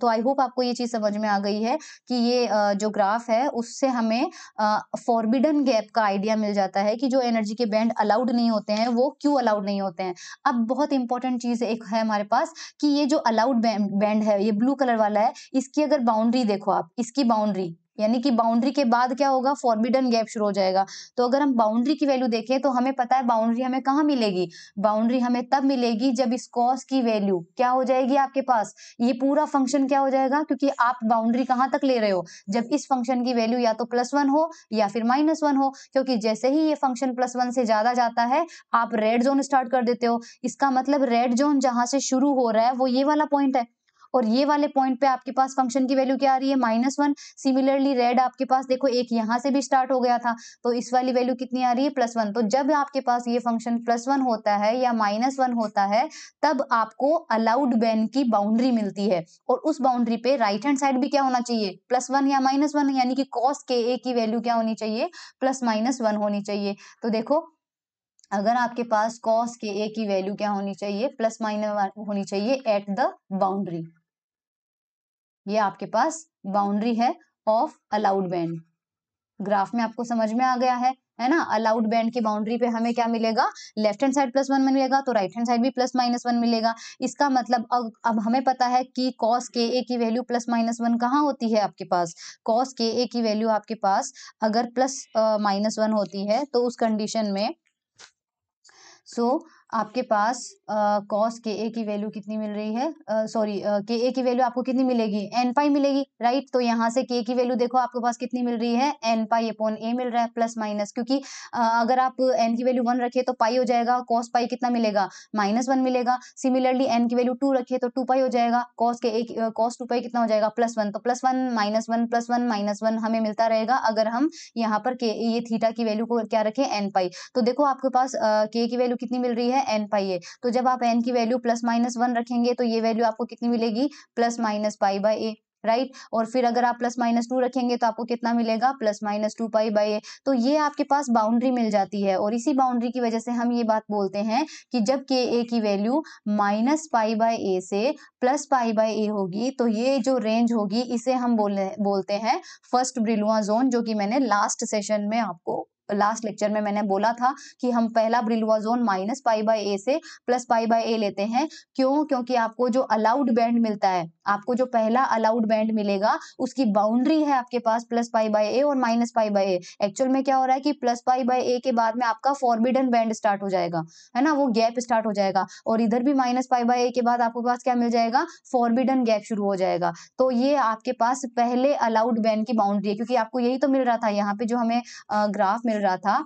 A: तो आई होप आपको ये चीज़ समझ में आ गई है कि ये जो ग्राफ है उससे हमें फॉरबिडन गैप का आइडिया मिल जाता है कि जो एनर्जी के बैंड अलाउड नहीं होते हैं वो क्यों अलाउड नहीं होते हैं अब बहुत इंपॉर्टेंट चीज़ एक है हमारे पास कि ये जो अलाउड बैंड है ये ब्लू कलर वाला है इसकी अगर बाउंड्री देखो आप इसकी बाउंड्री यानी कि बाउंड्री के बाद क्या होगा फॉरबिडन गैप शुरू हो जाएगा तो अगर हम बाउंड्री की वैल्यू देखें तो हमें पता है बाउंड्री हमें कहाँ मिलेगी बाउंड्री हमें तब मिलेगी जब इस कॉस की वैल्यू क्या हो जाएगी आपके पास ये पूरा फंक्शन क्या हो जाएगा क्योंकि आप बाउंड्री कहाँ तक ले रहे हो जब इस फंक्शन की वैल्यू या तो प्लस वन हो या फिर माइनस वन हो क्योंकि जैसे ही ये फंक्शन प्लस वन से ज्यादा जाता है आप रेड जोन स्टार्ट कर देते हो इसका मतलब रेड जोन जहां से शुरू हो रहा है वो ये वाला पॉइंट है और ये वाले पॉइंट पे आपके पास फंक्शन की वैल्यू क्या आ रही है माइनस वन सिमिलरली रेड आपके पास देखो एक यहाँ से भी स्टार्ट हो गया था तो इस वाली वैल्यू कितनी आ रही है प्लस वन तो जब आपके पास ये फंक्शन प्लस वन होता है या माइनस वन होता है तब आपको अलाउड बैन की बाउंड्री मिलती है और उस बाउंड्री पे राइट हैंड साइड भी क्या होना चाहिए प्लस वन या माइनस वन यानी कि कॉस के ए की वैल्यू क्या होनी चाहिए प्लस माइनस वन होनी चाहिए तो देखो अगर आपके पास कॉस के ए की वैल्यू क्या होनी चाहिए प्लस माइनस होनी चाहिए एट द बाउंड्री ये आपके पास बाउंड्री है ऑफ अलाउड बैंड ग्राफ में आपको समझ में आ गया है है ना अलाउड बैंड की बाउंड्री पे हमें क्या मिलेगा left hand side plus one मिलेगा तो राइट हैंड साइड भी प्लस माइनस वन मिलेगा इसका मतलब अब अब हमें पता है कि कॉस के ए की वैल्यू प्लस माइनस वन कहाँ होती है आपके पास कॉस के ए की वैल्यू आपके पास अगर प्लस माइनस वन होती है तो उस कंडीशन में सो so, आपके पास कॉस के ए की वैल्यू कितनी मिल रही है सॉरी के ए की वैल्यू आपको कितनी मिलेगी एन पाई मिलेगी राइट तो यहाँ से के की वैल्यू देखो आपके पास कितनी मिल रही है एन पाई अपॉन ए मिल रहा है प्लस माइनस क्योंकि अगर आप एन की वैल्यू वन रखे तो पाई हो जाएगा कॉस पाई कितना मिलेगा माइनस वन मिलेगा सिमिलरली एन की वैल्यू टू रखे तो टू पाई हो जाएगा कॉस के ए कॉस टू पाई कितना हो जाएगा प्लस वन तो plus one minus one plus one minus one हमें मिलता रहेगा अगर हम यहाँ पर के ये थीटा की वैल्यू को क्या रखें एन पाई तो देखो आपके पास के की वैल्यू कितनी मिल रही है है एन पाई ए तो जब आप एन की वैल्यू प्लस माइनस वन रखेंगे तो ये वैल्यू आपको कितनी मिलेगी plus minus pi by A right right? और फिर अगर आप प्लस माइनस टू रखेंगे तो आपको कितना मिलेगा plus minus two pi by A तो ये आपके पास बाउंड्री मिल जाती है और इसी बाउंड्री की वजह से हम ये बात बोलते हैं कि जब के ए की value minus pi by A से प्लस पाई बाई ए होगी तो ये जो रेंज होगी इसे हम बोले बोलते हैं फर्स्ट ब्रिलुआ जोन जो कि मैंने लास्ट सेशन में आपको लास्ट लेक्चर में मैंने बोला था कि हम पहला Brillouin zone minus pi by A से प्लस पाई बाई ए लेते हैं क्यों क्योंकि आपको जो अलाउड बैंड मिलता है आपको जो पहला अलाउड बैंड मिलेगा उसकी बाउंड्री है आपके पास प्लस पाई बाई ए और minus pi by A actual में क्या हो रहा है कि प्लस पाई बाई ए के बाद में आपका फॉरबिडन बैंड स्टार्ट हो जाएगा है ना वो गैप स्टार्ट हो जाएगा और इधर भी माइनस पाई बाई ए के बाद आपके पास क्या मिल जाएगा फॉरबिडन गैप शुरू हो जाएगा तो ये आपके पास पहले अलाउड बैंड की बाउंड्री है क्योंकि आपको यही तो मिल रहा था यहाँ पे जो हमें ग्राफ मिल रहा था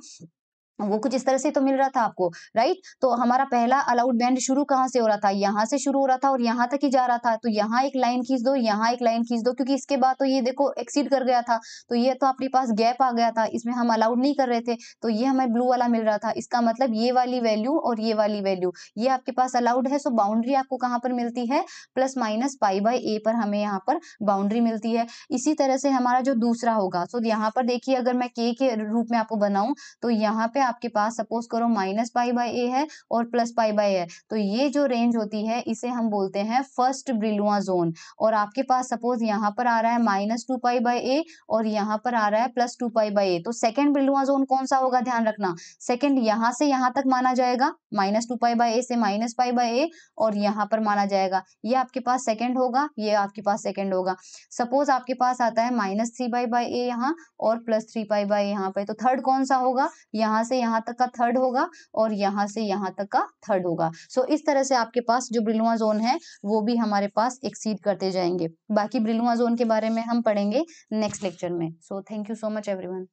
A: वो कुछ इस तरह से तो मिल रहा था आपको राइट तो हमारा पहला अलाउड बैंड शुरू कहाँ से हो रहा था यहाँ से शुरू हो रहा था और यहाँ तक ही जा रहा था तो यहाँ एक लाइन खींच दो यहाँ एक लाइन खींच दो क्योंकि इसके बाद तो ये देखो एक्सीड कर गया था तो ये तो अपने पास गैप आ गया था इसमें हम अलाउड नहीं कर रहे थे तो ये हमें ब्लू वाला मिल रहा था इसका मतलब ये वाली वैल्यू और ये वाली वैल्यू ये आपके पास अलाउड है सो बाउंड्री आपको कहाँ पर मिलती है plus minus pi by A पर हमें यहाँ पर बाउंड्री मिलती है इसी तरह से हमारा जो दूसरा होगा सो यहाँ पर देखिए अगर मैं के के रूप में आपको बनाऊं तो यहाँ पे आपके पास सपोज करो माइनस पाई बाई ए है और प्लस पाई बाई है तो ये जो रेंज होती है इसे हम बोलते हैं फर्स्ट ब्रिलुआ जोन और आपके पास सपोज यहाँ पर आ रहा है minus two pi by A और यहाँ पर आ रहा है plus two pi by A तो सेकेंड ब्रिलुआ जोन कौन सा होगा ध्यान रखना सेकेंड यहाँ से यहाँ तक माना जाएगा minus two pi by A से माइनस पाई बाई ए और यहाँ पर माना जाएगा ये आपके पास सेकेंड होगा ये आपके पास सेकेंड होगा सपोज आपके पास आता है minus three pi by A यहाँ और प्लस थ्री पाई बाई यहाँ पे तो थर्ड कौन सा होगा यहाँ से से यहाँ तक का थर्ड होगा और यहाँ से यहाँ तक का थर्ड होगा सो so, इस तरह से आपके पास जो ब्रिलुआ जोन है वो भी हमारे पास एक्सीड करते जाएंगे बाकी ब्रिलुआ जोन के बारे में हम पढ़ेंगे नेक्स्ट लेक्चर में so thank you so much everyone